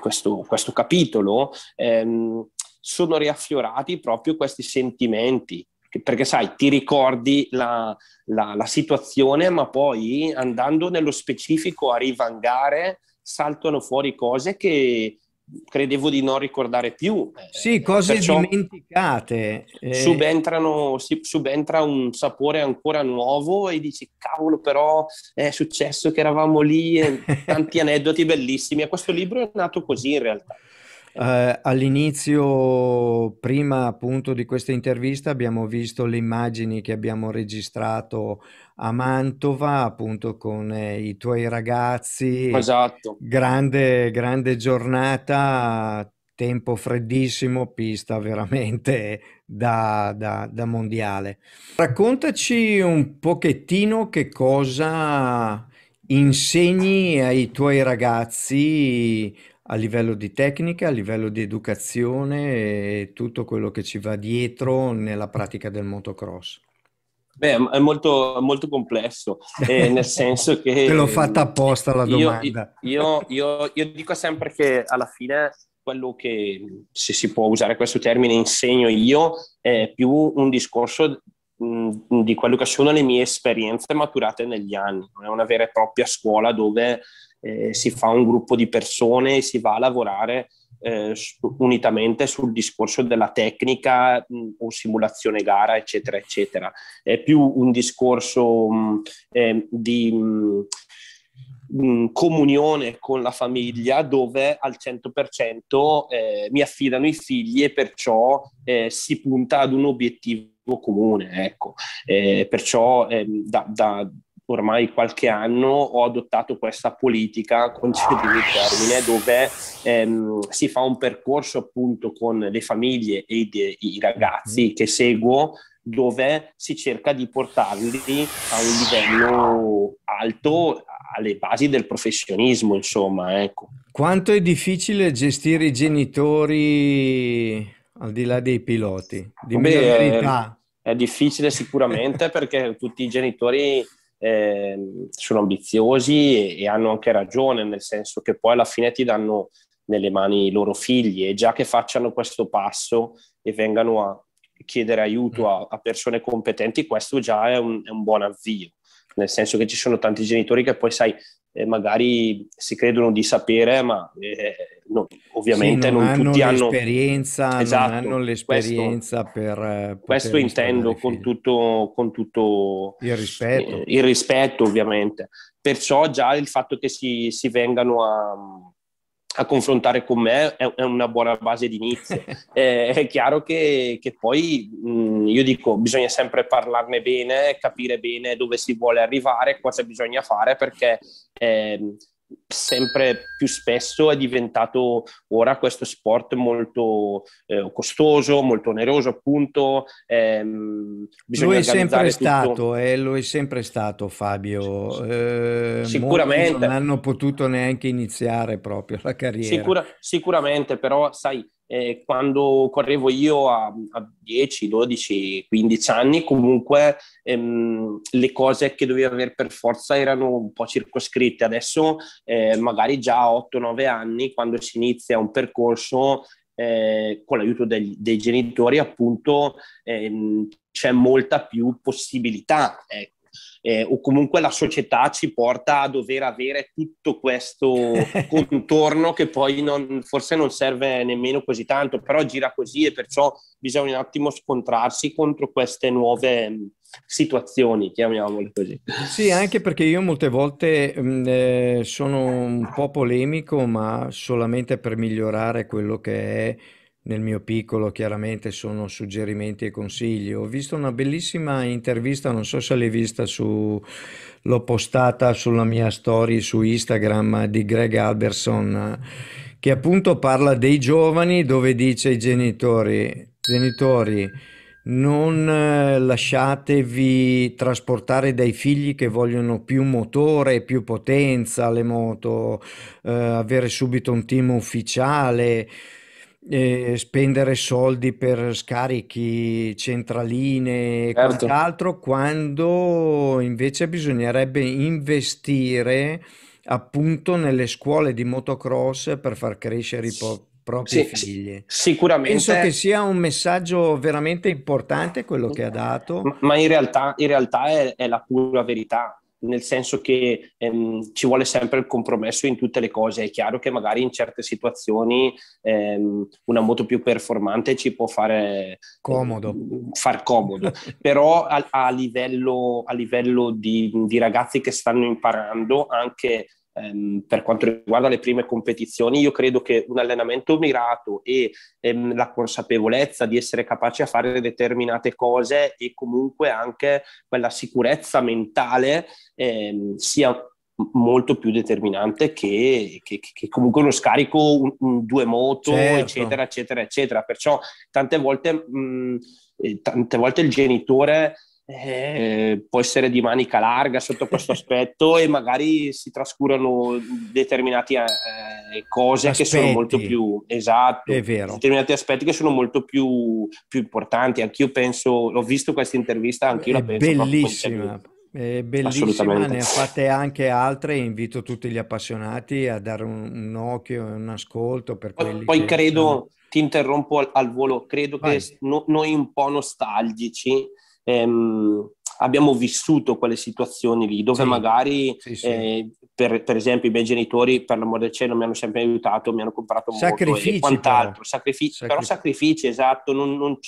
questo, questo, capitolo, ehm, sono riaffiorati proprio questi sentimenti perché sai, ti ricordi la, la, la, situazione, ma poi andando nello specifico a rivangare saltano fuori cose che credevo di non ricordare più. Sì, cose Perciò dimenticate. Eh. Subentrano, subentra un sapore ancora nuovo e dici, cavolo, però è successo che eravamo lì e tanti aneddoti bellissimi. E questo libro è nato così in realtà. Eh, all'inizio, prima appunto di questa intervista, abbiamo visto le immagini che abbiamo registrato a Mantova, appunto con eh, i tuoi ragazzi. Esatto. Grande, grande giornata, tempo freddissimo, pista veramente da, da, da mondiale. Raccontaci un pochettino che cosa insegni ai tuoi ragazzi a livello di tecnica, a livello di educazione e tutto quello che ci va dietro nella pratica del motocross? Beh, è molto, molto complesso, eh, nel senso che... Te l'ho fatta mm, apposta la domanda. Io, io, io, io dico sempre che alla fine quello che, se si può usare questo termine, insegno io è più un discorso mm, di quello che sono le mie esperienze maturate negli anni, non è una vera e propria scuola dove eh, si fa un gruppo di persone e si va a lavorare eh, su, unitamente sul discorso della tecnica mh, mm, o simulazione gara, eccetera, eccetera. È più un discorso mh, mm, eh, di... Mh, mm, comunione con la famiglia dove al 100% eh, mi affidano i figli e perciò eh, si punta ad un obiettivo comune. Ecco. Eh, perciò ehm, da, da, ormai qualche anno ho adottato questa politica, con il termine, dove ehm, si fa un percorso appunto con le famiglie e i, i ragazzi mhm. che seguo dove si cerca di portarli a un livello alto alle basi del professionismo, insomma, ecco. Quanto è difficile gestire i genitori al di là dei piloti? Di Beh, è, è difficile sicuramente perché tutti i genitori eh, sono ambiziosi e, e, hanno anche ragione, nel senso che poi alla fine ti danno nelle mani i loro figli e già che facciano questo passo e vengano a chiedere aiuto mm. a, a persone competenti, questo già è un, è un buon avvio nel senso che ci sono tanti genitori che poi, sai, eh, magari si credono di sapere, ma eh, no, ovviamente sì, non, non hanno tutti hanno l'esperienza, esatto, hanno l'esperienza questo, per... Eh, questo intendo con tutto, con tutto, il rispetto. Eh, il rispetto, ovviamente. Perciò già il fatto che si, si vengano a a confrontare con me è, è una buona base di inizio. eh, è chiaro che, che poi mh, mm, io dico bisogna sempre parlarne bene, capire bene dove si vuole arrivare, cosa bisogna fare, perché eh, sempre più spesso è diventato ora questo sport molto eh, costoso, molto oneroso appunto. Ehm, lo è sempre tutto. stato, eh, lo è sempre stato Fabio. Eh, Sicuramente. Non hanno potuto neanche iniziare proprio la carriera. Sicura, sicuramente, però sai, eh, quando correvo io a, a, 10, 12, 15 anni, comunque ehm, le cose che dovevo avere per forza erano un po' circoscritte. Adesso, eh, magari già a 8-9 anni, quando si inizia un percorso eh, con l'aiuto dei, dei genitori, appunto, ehm, c'è molta più possibilità. Ecco eh, o comunque la società ci porta a dover avere tutto questo contorno che poi non, forse non serve nemmeno così tanto, però gira così e perciò bisogna un attimo scontrarsi contro queste nuove mm, situazioni, chiamiamole così. Sì, anche perché io molte volte mh, mm, eh, sono un po' polemico, ma solamente per migliorare quello che è nel mio piccolo chiaramente sono suggerimenti e consigli. Ho visto una bellissima intervista, non so se l'hai vista su l'ho postata sulla mia story su Instagram di Greg Alberson che appunto parla dei giovani dove dice ai genitori genitori non eh, lasciatevi trasportare dai figli che vogliono più motore, più potenza alle moto, eh, avere subito un team ufficiale eh, spendere soldi per scarichi, centraline e Certo. quant'altro, quando invece bisognerebbe investire appunto nelle scuole di motocross per far crescere i po- propri Sì, sì, sicuramente. Penso che sia un messaggio veramente importante quello che ha dato. Ma ma in realtà, in realtà è, è la pura verità nel senso che ehm, ci vuole sempre il compromesso in tutte le cose. È chiaro che magari in certe situazioni ehm, una moto più performante ci può fare comodo, ehm, far comodo. però a, a, livello, a livello di, di ragazzi che stanno imparando anche ehm, per quanto riguarda le prime competizioni, io credo che un allenamento mirato e ehm, la consapevolezza di essere capace a fare determinate cose e comunque anche quella sicurezza mentale ehm, sia molto più determinante che, che, che comunque uno scarico, un, un due moto, certo. eccetera, eccetera, eccetera. Perciò tante volte, mh, mhmm, eh, tante volte il genitore eh. eh, può essere di manica larga sotto questo aspetto e magari si trascurano determinate eh, eh, cose aspetti. che sono molto più esatto, determinati aspetti che sono molto più, più importanti. Anch'io penso, l'ho visto questa intervista, anch'io È la penso. Bellissima. È bellissima, ne ha fatte anche altre. Invito tutti gli appassionati a dare un, un occhio e un ascolto. Per poi, poi credo, sono... ti interrompo al, al volo, credo Vai. che noi un po' nostalgici ehm, abbiamo vissuto quelle situazioni lì dove sì, magari sì, sì. Eh, per, per, esempio i miei genitori per l'amore del cielo mi hanno sempre aiutato mi hanno comprato sacrifici, molto e quant'altro però. Sacrifici, Sacrific- però sacrifici esatto non, non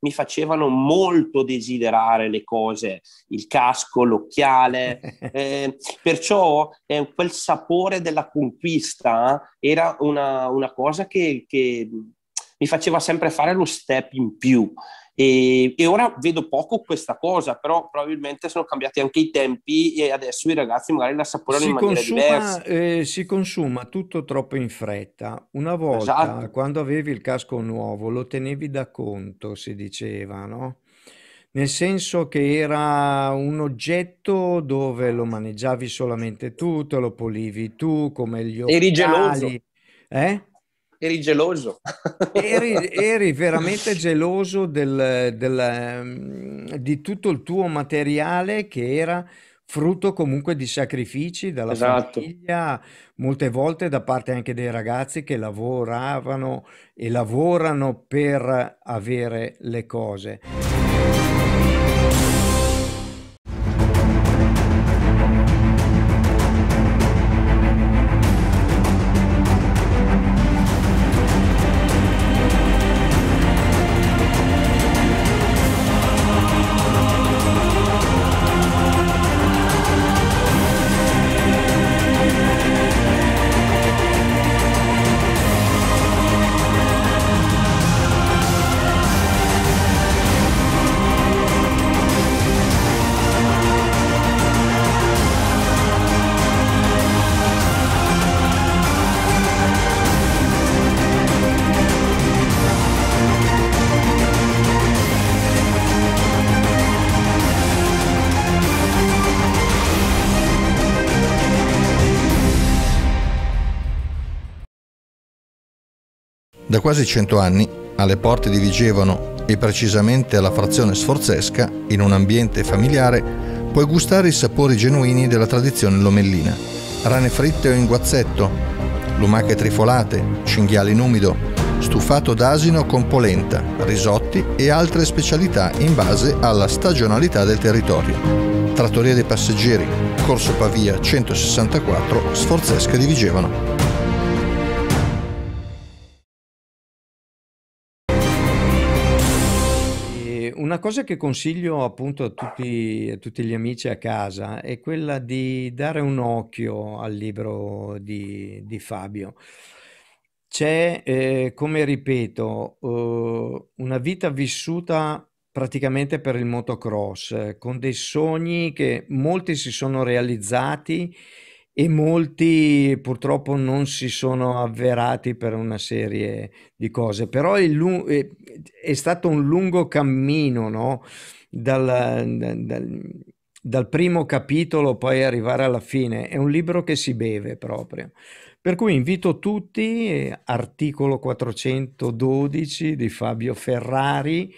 mi facevano molto desiderare le cose il casco l'occhiale eh, perciò eh, quel sapore della conquista era una, una cosa che, che mi faceva sempre fare lo step in più e, e, ora vedo poco questa cosa, però probabilmente sono cambiati anche i tempi e adesso i ragazzi magari la assaporano in maniera consuma, diversa. Eh, si consuma tutto troppo in fretta. Una volta, esatto. quando avevi il casco nuovo, lo tenevi da conto, si diceva, no? Nel senso che era un oggetto dove lo maneggiavi solamente tu, te lo pulivi tu, come gli occhiali. Eri geloso. Eh? eri geloso. Eri, eri veramente geloso del, del, ehm, di tutto il tuo materiale che era frutto comunque di sacrifici dalla esatto. famiglia, molte volte da parte anche dei ragazzi che lavoravano e lavorano per avere le cose. quasi cento anni alle porte di Vigevano e precisamente alla frazione sforzesca, in un ambiente familiare, puoi gustare i sapori genuini della tradizione lomellina. Rane fritte o in guazzetto, lumache trifolate, cinghiale in umido, stufato d'asino con polenta, risotti e altre specialità in base alla stagionalità del territorio. Trattoria dei passeggeri, Corso Pavia 164, Sforzesca di Vigevano. Una cosa che consiglio appunto a tutti, a tutti gli amici a casa è quella di dare un occhio al libro di, di Fabio. C'è, eh, come ripeto, eh, una vita vissuta praticamente per il motocross, eh, con dei sogni che molti si sono realizzati e molti purtroppo non si sono avverati per una serie di cose, però è, eh, è stato un lungo cammino, no? Dal, dal, dal, primo capitolo poi arrivare alla fine, è un libro che si beve proprio. Per cui invito tutti, eh, articolo 412 di Fabio Ferrari.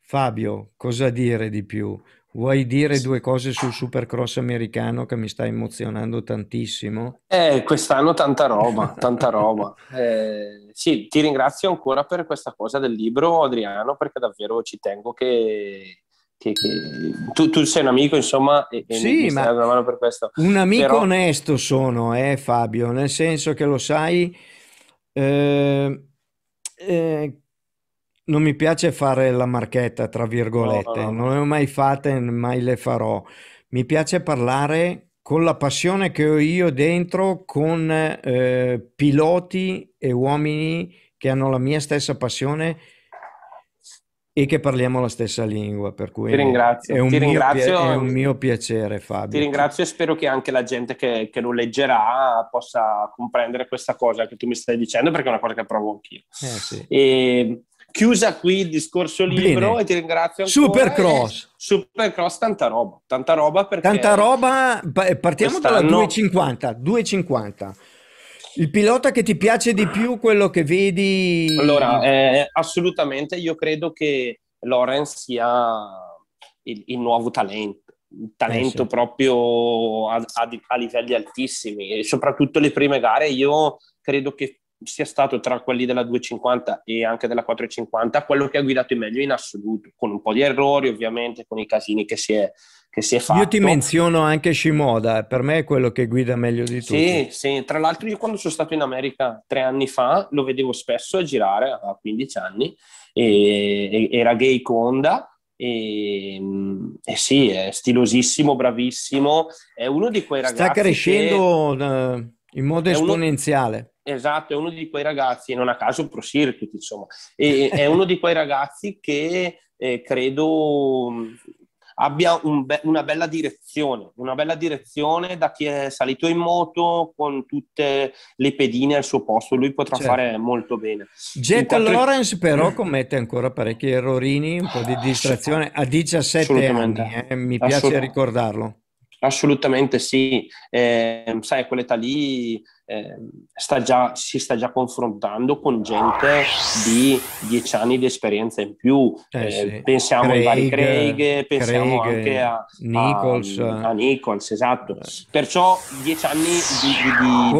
Fabio, cosa dire di più? Vuoi dire due cose sul Supercross americano che mi sta emozionando tantissimo? Eh, quest'anno tanta roba, tanta roba. Eh, sì, ti ringrazio ancora per questa cosa del libro, Adriano, perché davvero ci tengo che... che, che... Tu, tu, sei un amico, insomma, e, e sì, ma una mano per questo. Un amico Però... onesto sono, eh, Fabio, nel senso che lo sai... Eh, eh, non mi piace fare la marchetta, tra virgolette, no, no, no. non le ho mai fatte, mai le farò. Mi piace parlare con la passione che ho io dentro, con eh, piloti e uomini che hanno la mia stessa passione e che parliamo la stessa lingua. Per cui ti ringrazio, è un, ti mio, ringrazio, pi- è un mio piacere, Fabio. Ti ringrazio e spero che anche la gente che, che, lo leggerà possa comprendere questa cosa che tu mi stai dicendo, perché è una cosa che provo anch'io. Eh, sì. e, chiusa qui il discorso libro Bene. e ti ringrazio ancora. Supercross. Supercross, tanta roba, tanta roba perché... Tanta roba, partiamo dalla 2.50, 2.50. Il pilota che ti piace di più, quello che vedi... Allora, eh, assolutamente, io credo che Lorenz sia il, il nuovo talento, il talento eh sì. proprio a, a, a livelli altissimi, e soprattutto le prime gare, io credo che sia stato tra quelli della 250 e anche della 450 quello che ha guidato il meglio in assoluto, con un po' di errori ovviamente, con i casini che si è, che si è fatto. Io ti menziono anche Shimoda, eh, per me è quello che guida meglio di tutti. Sì, sì, tra l'altro io quando sono stato in America tre anni fa lo vedevo spesso a girare a 15 anni, e, e, era gay Conda. E, e, sì, è stilosissimo, bravissimo. È uno di quei ragazzi. Sta crescendo. Che... Eh, in modo esponenziale. Uno, esatto, è uno di quei ragazzi, e non a caso Pro insomma, è, è uno di quei ragazzi che eh, credo mm, abbia un be- una bella direzione, una bella direzione da chi è salito in moto con tutte le pedine al suo posto, lui potrà certo. fare molto bene. Jack Intanto... Lawrence però commette ancora parecchi errorini, un po' di ah, distrazione a 17 anni, eh, mi piace ricordarlo. Assolutamente sì, eh, sai, quell'età lì eh, sta già, si sta già confrontando con gente di dieci anni di esperienza in più. Eh, ehm, sì. Pensiamo Craig, ai vari Craig, pensiamo Craig, anche a Nichols. A, a Nichols, esatto. Eh. Perciò dieci anni di,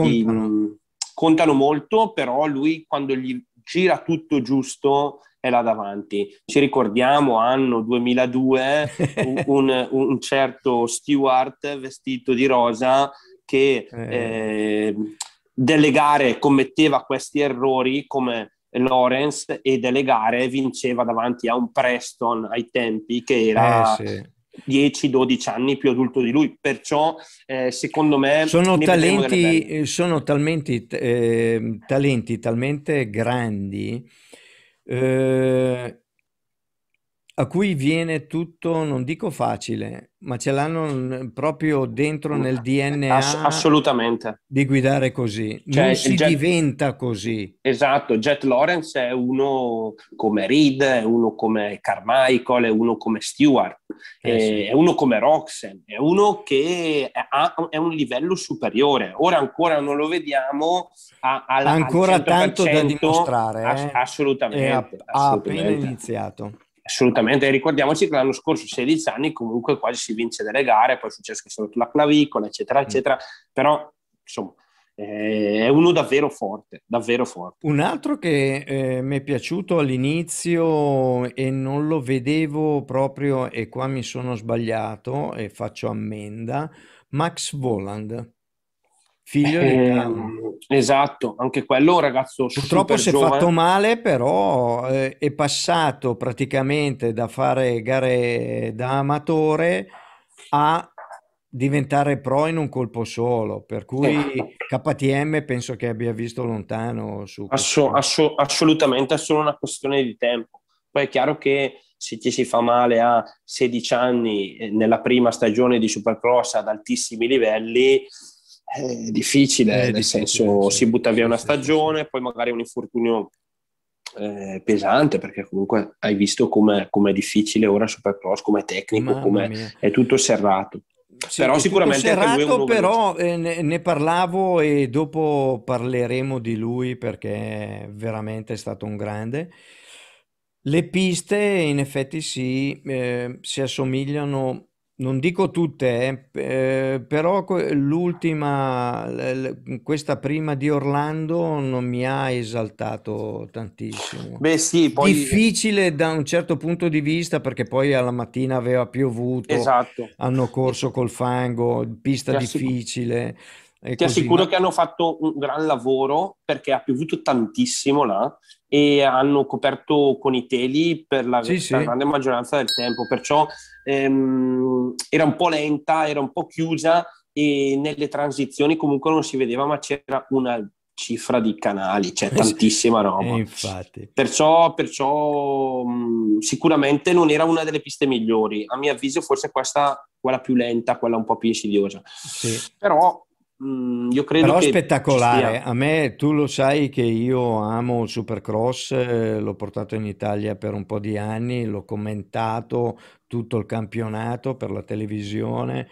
di, di, contano. contano molto, però lui quando gli gira tutto giusto è là davanti. Ci ricordiamo anno 2002 un, un certo Stewart vestito di rosa che eh, ehm, delle gare commetteva questi errori come Lawrence e delle gare vinceva davanti a un Preston ai tempi che era eh, sì. 10-12 anni più adulto di lui, perciò eh, secondo me... Sono talenti, eh, sono talmente, eh, talenti talmente grandi É, a cui viene tutto, non dico facile, ma ce l'hanno proprio dentro nel DNA. Ass- assolutamente. Di guidare così. Cioè, non si Jet... diventa così. Esatto, Jet Lawrence è uno come Reed, è uno come Carmichael, è uno come Stewart, eh, è, sì. è uno come Roxen, è uno che ha è un livello superiore. Ora ancora non lo vediamo a, alla, ancora tanto da dimostrare. Eh? Ass- assolutamente, ha appena iniziato. Assolutamente, ricordiamoci che l'anno scorso 16 anni comunque quasi si vince delle gare, poi è successo che sono è la clavicola, eccetera, mm. eccetera, però insomma eh, è uno davvero forte, davvero forte. Un altro che eh, mi è piaciuto all'inizio e non lo vedevo proprio e qua mi sono sbagliato e faccio ammenda, Max Voland. Figlio di eh, esatto, anche quello un ragazzo Purtroppo si è giovane. fatto male, però eh, è passato praticamente da fare gare da amatore a diventare pro in un colpo solo, per cui KTM penso che abbia visto lontano su Asso, ass- assolutamente, è solo una questione di tempo. Poi è chiaro che se ci si fa male a 16 anni eh, nella prima stagione di Supercross ad altissimi livelli, è difficile, è nel difficile, senso sì. si butta via una stagione, poi magari un infortunio eh, pesante perché comunque hai visto come è difficile ora Supercross, come tecnico, come è tutto serrato. Sì, però sicuramente serrato, però eh, ne, ne, parlavo e dopo parleremo di lui perché veramente è stato un grande. Le piste in effetti sì, eh, si assomigliano non dico tutte, eh, eh però l'ultima, questa prima di Orlando non mi ha esaltato tantissimo. Beh, sì, poi... Difficile da un certo punto di vista perché poi alla mattina aveva piovuto, esatto. hanno corso col fango, pista Classico. difficile. Ti così, assicuro ma... che hanno fatto un gran lavoro perché ha piovuto tantissimo là e hanno coperto con i teli per la, sì, sì. grande maggioranza del tempo, perciò ehm, era un po' lenta, era un po' chiusa e nelle transizioni comunque non si vedeva, ma c'era una cifra di canali, c'è cioè tantissima eh, roba. Eh, perciò, perciò mh, mm, sicuramente non era una delle piste migliori. A mio avviso, forse questa, quella più lenta, quella un po' più insidiosa. Sì. Però Mm, io credo Però che spettacolare, a me tu lo sai che io amo il Supercross, eh, l'ho portato in Italia per un po' di anni, l'ho commentato tutto il campionato per la televisione.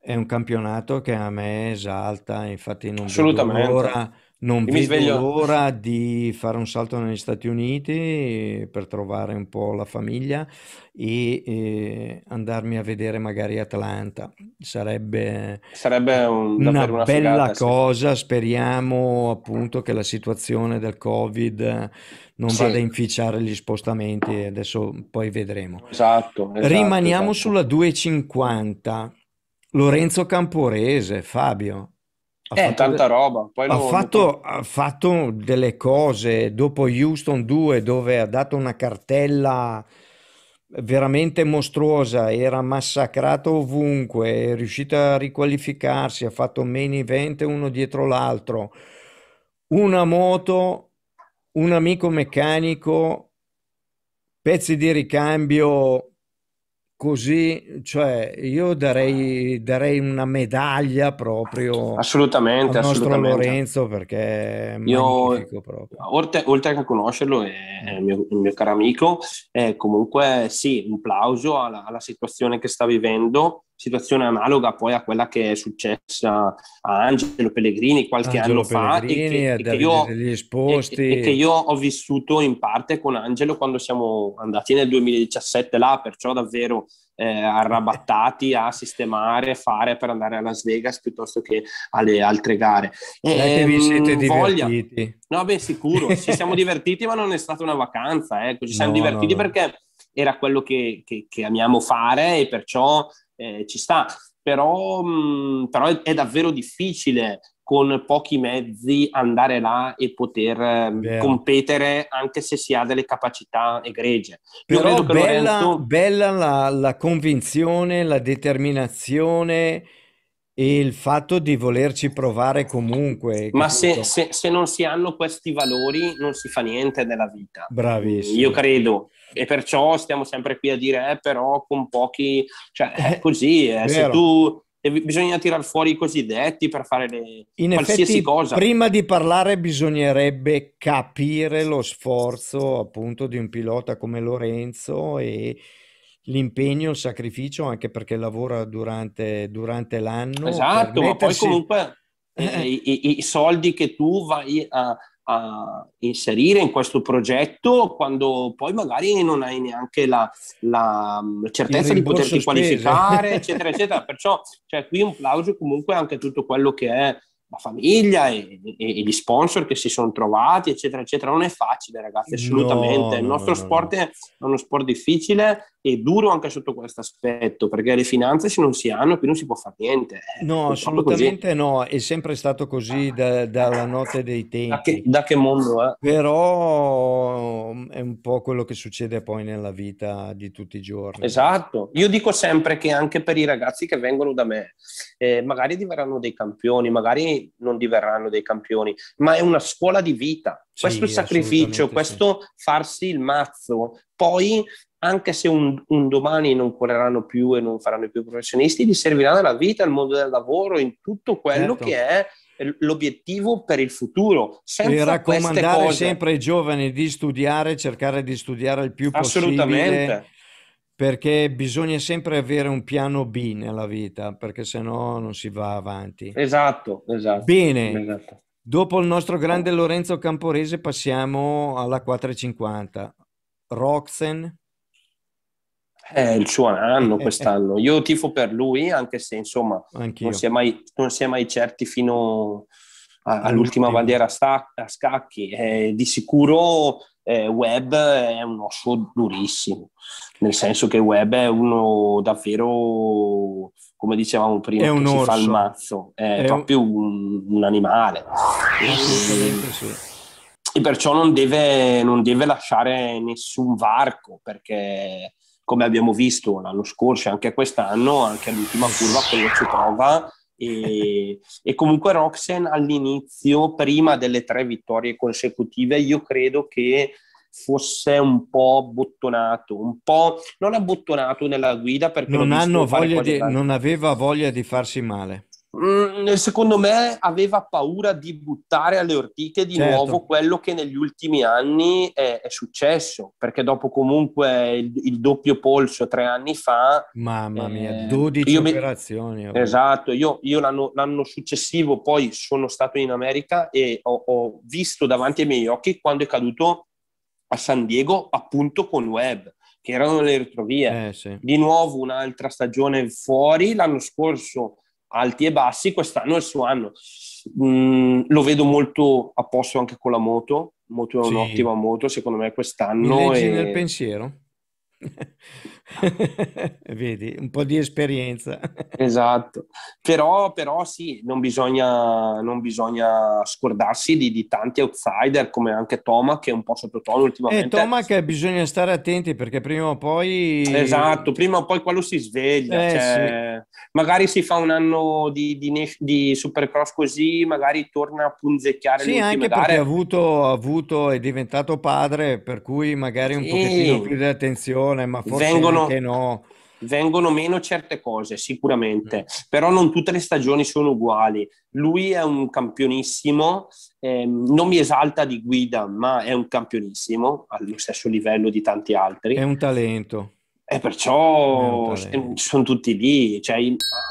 È un campionato che a me esalta, infatti non vedo l'ora non mi sveglio l'ora di fare un salto negli Stati Uniti per trovare un po' la famiglia e, e eh, andarmi a vedere magari Atlanta. Sarebbe, Sarebbe un, una, una, bella figata, cosa, sì. speriamo appunto che la situazione del Covid non sì. vada a inficiare gli spostamenti, adesso poi vedremo. Esatto. esatto Rimaniamo esatto. sulla 250. Lorenzo Camporese, Fabio, eh, fatto tanta eh, roba. Poi ha, lo, fatto, lo... ha, fatto, delle cose dopo Houston 2 dove ha dato una cartella veramente mostruosa, era massacrato ovunque, è riuscito a riqualificarsi, ha fatto main event uno dietro l'altro. Una moto, un amico meccanico, pezzi di ricambio così, cioè io darei, darei una medaglia proprio assolutamente, al nostro assolutamente. Lorenzo perché io, oltre, oltre, a conoscerlo è, è il, mio, il mio, caro amico, eh, comunque sì, un plauso alla, alla situazione che sta vivendo situazione analoga poi a quella che è successa a Angelo Pellegrini qualche Angelo anno Pellegrini, fa e che, e, che io, e, e che, io, ho vissuto in parte con Angelo quando siamo andati nel 2017 là, perciò davvero eh, arrabattati a sistemare, fare per andare a Las Vegas piuttosto che alle altre gare. E, vi ehm, siete divertiti. Voglia. No, beh, sicuro, ci siamo divertiti ma non è stata una vacanza, ecco. ci siamo no, divertiti no. perché era quello che, che, che, amiamo fare e perciò eh, ci sta, però, mh, però è, è, davvero difficile con pochi mezzi andare là e poter Beh. competere anche se si ha delle capacità egregie. Però bella, Lorenzo... bella la, la convinzione, la determinazione e il fatto di volerci provare comunque. Ma se, se, se, non si hanno questi valori non si fa niente nella vita. Bravissimo. Io credo. E perciò stiamo sempre qui a dire, eh, però con pochi... Cioè, è eh, così. Eh. Se tu bisogna tirar fuori i cosiddetti per fare le, In qualsiasi effetti, cosa. Prima di parlare bisognerebbe capire lo sforzo appunto di un pilota come Lorenzo e l'impegno, il sacrificio, anche perché lavora durante, durante l'anno. Esatto, ma poi comunque eh. eh i, i, soldi che tu vai a, a, inserire in questo progetto quando poi magari non hai neanche la, la mm, certezza di poterti spese. qualificare, eccetera, eccetera. Perciò cioè, qui un plauso comunque anche a tutto quello che è la famiglia e, e, e gli sponsor che si sono trovati, eccetera, eccetera. Non è facile, ragazzi, assolutamente. No, Il nostro no, sport no. è uno sport difficile è duro anche sotto questo aspetto, perché le finanze se non si hanno più non si può fare niente. Eh, no, assolutamente no, è sempre stato così da, dalla notte dei tempi. Da che, da che mondo eh? Però mm, è un po' quello che succede poi nella vita di tutti i giorni. Esatto, io dico sempre che anche per i ragazzi che vengono da me, eh, magari diverranno dei campioni, magari non diverranno dei campioni, ma è una scuola di vita. Questo sì, sacrificio, questo sì. farsi il mazzo, poi anche se un, un, domani non correranno più e non faranno più professionisti, gli servirà nella vita, al mondo del lavoro, in tutto quello certo. che è l'obiettivo per il futuro. Senza raccomandare sempre ai giovani di studiare, cercare di studiare il più possibile. Assolutamente. Perché bisogna sempre avere un piano B nella vita, perché se no non si va avanti. Esatto, esatto. Bene. Esatto. Dopo il nostro grande Lorenzo Camporese passiamo alla 450. Roxen è eh, il suo anno eh, eh. quest'anno. Io tifo per lui, anche se insomma non si, mai, non si, è mai, certi fino a, all'ultima bandiera a, a scacchi. Eh, di sicuro eh, Webb è un osso durissimo, nel senso che Web è uno davvero, come dicevamo prima, è un orso. fa il mazzo, è, è proprio un, un animale. Assolutamente sì e perciò non deve, non deve, lasciare nessun varco perché come abbiamo visto l'anno scorso e anche quest'anno, anche all'ultima curva quello ci prova. E, e, comunque Roxen all'inizio, prima delle tre vittorie consecutive, io credo che fosse un po' bottonato, un po' non abbottonato nella guida perché non, hanno voglia di, non aveva voglia di farsi male. Mm, secondo me aveva paura di buttare alle ortiche di certo. nuovo quello che negli ultimi anni è, è successo, perché dopo comunque il, il, doppio polso tre anni fa... Mamma mia, eh, 12 operazioni. Mi... Oh. Esatto, io, io l'anno, l'anno, successivo poi sono stato in America e ho, ho visto davanti ai miei occhi quando è caduto a San Diego appunto con Webb che erano le retrovie. Eh, sì. Di nuovo un'altra stagione fuori. L'anno scorso alti e bassi, quest'anno è il suo anno. Mm, lo vedo molto a posto anche con la moto. Moto è sì. un'ottima moto, secondo me, quest'anno. Mi leggi e... nel pensiero. Vedi, un po' di esperienza. esatto, però, però sì, non bisogna, non bisogna scordarsi di, di, tanti outsider come anche Toma che è un po' sottotono eh, ultimamente. E eh, Toma che bisogna stare attenti perché prima o poi... Esatto, prima o poi quello si sveglia. Eh, cioè, sì. Magari si fa un anno di, di, di, Supercross così, magari torna a punzecchiare sì, anche ultime gare. perché ha avuto, avuto, è diventato padre, per cui magari un sì. pochettino più di attenzione, ma forse... Vengono vengono, no. vengono meno certe cose, sicuramente, mm. però non tutte le stagioni sono uguali. Lui è un campionissimo, eh, non mi esalta di guida, ma è un campionissimo allo stesso livello di tanti altri. È un talento. E perciò sono tutti lì. Cioè,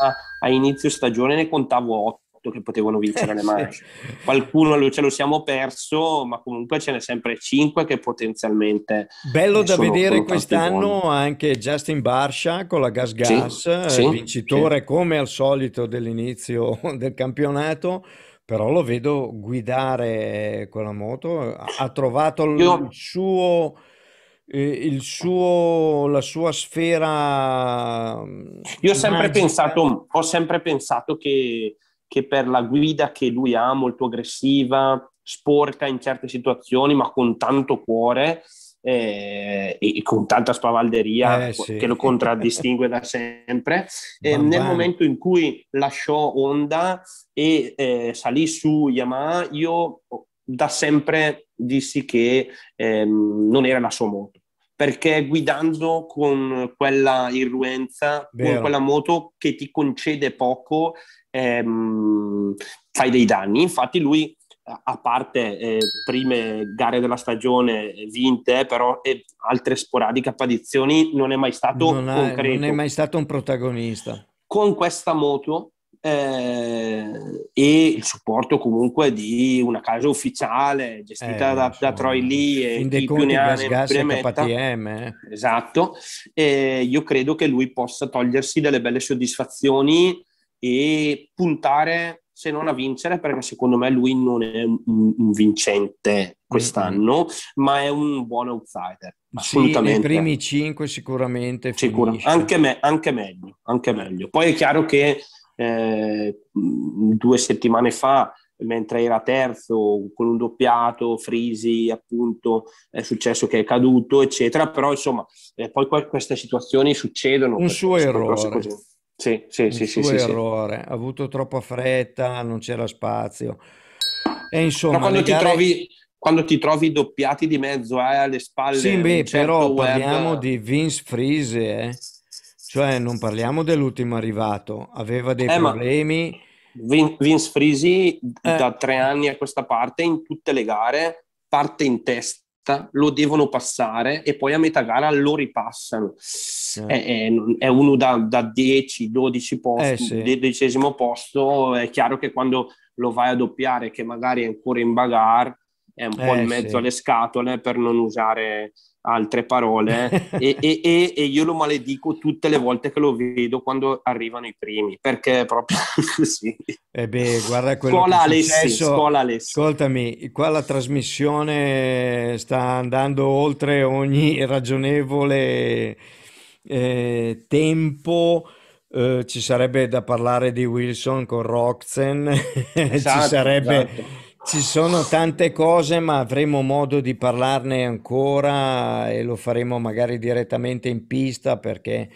a, a, inizio stagione ne contavo 8 8 che potevano vincere eh, le mani. Sì. Qualcuno ce lo siamo perso, ma comunque ce n'è sempre 5 che potenzialmente. Bello eh, da vedere quest'anno buoni. anche Justin Barsha con la Gas Gas, eh, sì, vincitore sì. come al solito dell'inizio del campionato però lo vedo guidare eh, con la moto, ha trovato il suo, il suo, la sua sfera. Mm, Io ho sempre, pensato, ho sempre pensato, che che per la guida che lui ha, molto aggressiva, sporca in certe situazioni, ma con tanto cuore eh, e con tanta spavalderia eh, sì. che lo contraddistingue da sempre. Eh, nel momento in cui lasciò Honda e eh, salì su Yamaha, io da sempre dissi che ehm, non era la sua moto perché guidando con quella irruenza, Vero. con quella moto che ti concede poco ehm, fai dei danni. Infatti lui, eh, a parte eh, prime gare della stagione vinte, però e altre sporadiche apparizioni, non è mai stato non è, concreto. Non è mai stato un protagonista. Con questa moto eh, e il supporto comunque di una casa ufficiale gestita eh, da, da, Troy Lee e di Pioniane KTM. Esatto, e io credo che lui possa togliersi delle belle soddisfazioni e puntare se non a vincere, perché secondo me lui non è un, un vincente quest'anno, mm. ma è un buon outsider. Assolutamente. Sì, primi cinque sicuramente. Sicuro. Anche, me, anche, meglio, anche meglio. Poi è chiaro che eh, due settimane fa, mentre era terzo con un doppiato, Frisi appunto è successo che è caduto, eccetera, però insomma, eh, poi queste situazioni succedono. Un suo errore. Cose. Sì, sì, il sì, suo sì, errore, sì. ha avuto troppa fretta, non c'era spazio. E insomma, quando ti, gare... trovi, quando, ti trovi, doppiati di mezzo eh, alle spalle... Sì, beh, certo però web... parliamo di Vince Freeze, eh? cioè non parliamo dell'ultimo arrivato, aveva dei eh, problemi... Vin- Vince Frisi eh. da tre anni a questa parte in tutte le gare parte in testa fretta, lo devono passare e poi a metà gara lo ripassano. Eh. È, eh, è, uno da, da 10-12 posti, eh, sì. dodicesimo posto, è chiaro che quando lo vai a doppiare, che magari è ancora in bagarre, è un po' in eh, mezzo sì. alle scatole per non usare altre parole e, e, e, e, io lo maledico tutte le volte che lo vedo quando arrivano i primi perché è proprio così e eh beh guarda quello scuola che Alessi, successo. scuola Alessi ascoltami qua la trasmissione sta andando oltre ogni ragionevole eh, tempo eh, ci sarebbe da parlare di Wilson con Roxen esatto, ci sarebbe esatto ci sono tante cose, ma avremo modo di parlarne ancora e lo faremo magari direttamente in pista perché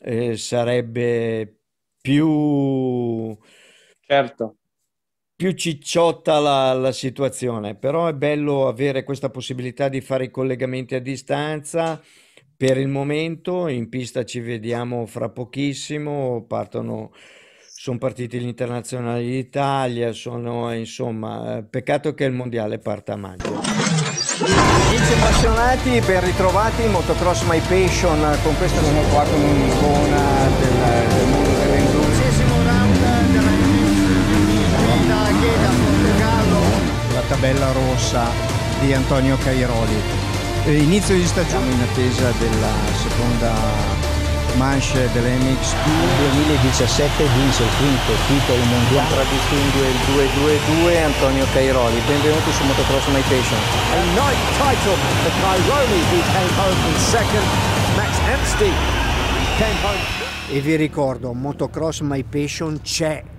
eh, sarebbe più... Certo. Più cicciotta la, la, situazione, però è bello avere questa possibilità di fare i collegamenti a distanza. Per il momento in pista ci vediamo fra pochissimo, partono sono partiti gli internazionali d'Italia, sono eh, insomma, eh, peccato che il mondiale parta a maggio. Amici appassionati, ben ritrovati, Motocross My Passion, con questo sono qua con un'icona del, del mondo dell'endurance. La tabella rossa di Antonio Cairoli. Eh, inizio di stagione in attesa della seconda manche dell'MX2. 2017 vince il quinto titolo mondiale. Contraddistingue il 2-2-2 Antonio Cairoli. benvenuti su Motocross Nation. A night title for Cairoli who came home in second. Max Amsty came home. E vi ricordo, Motocross My Passion c'è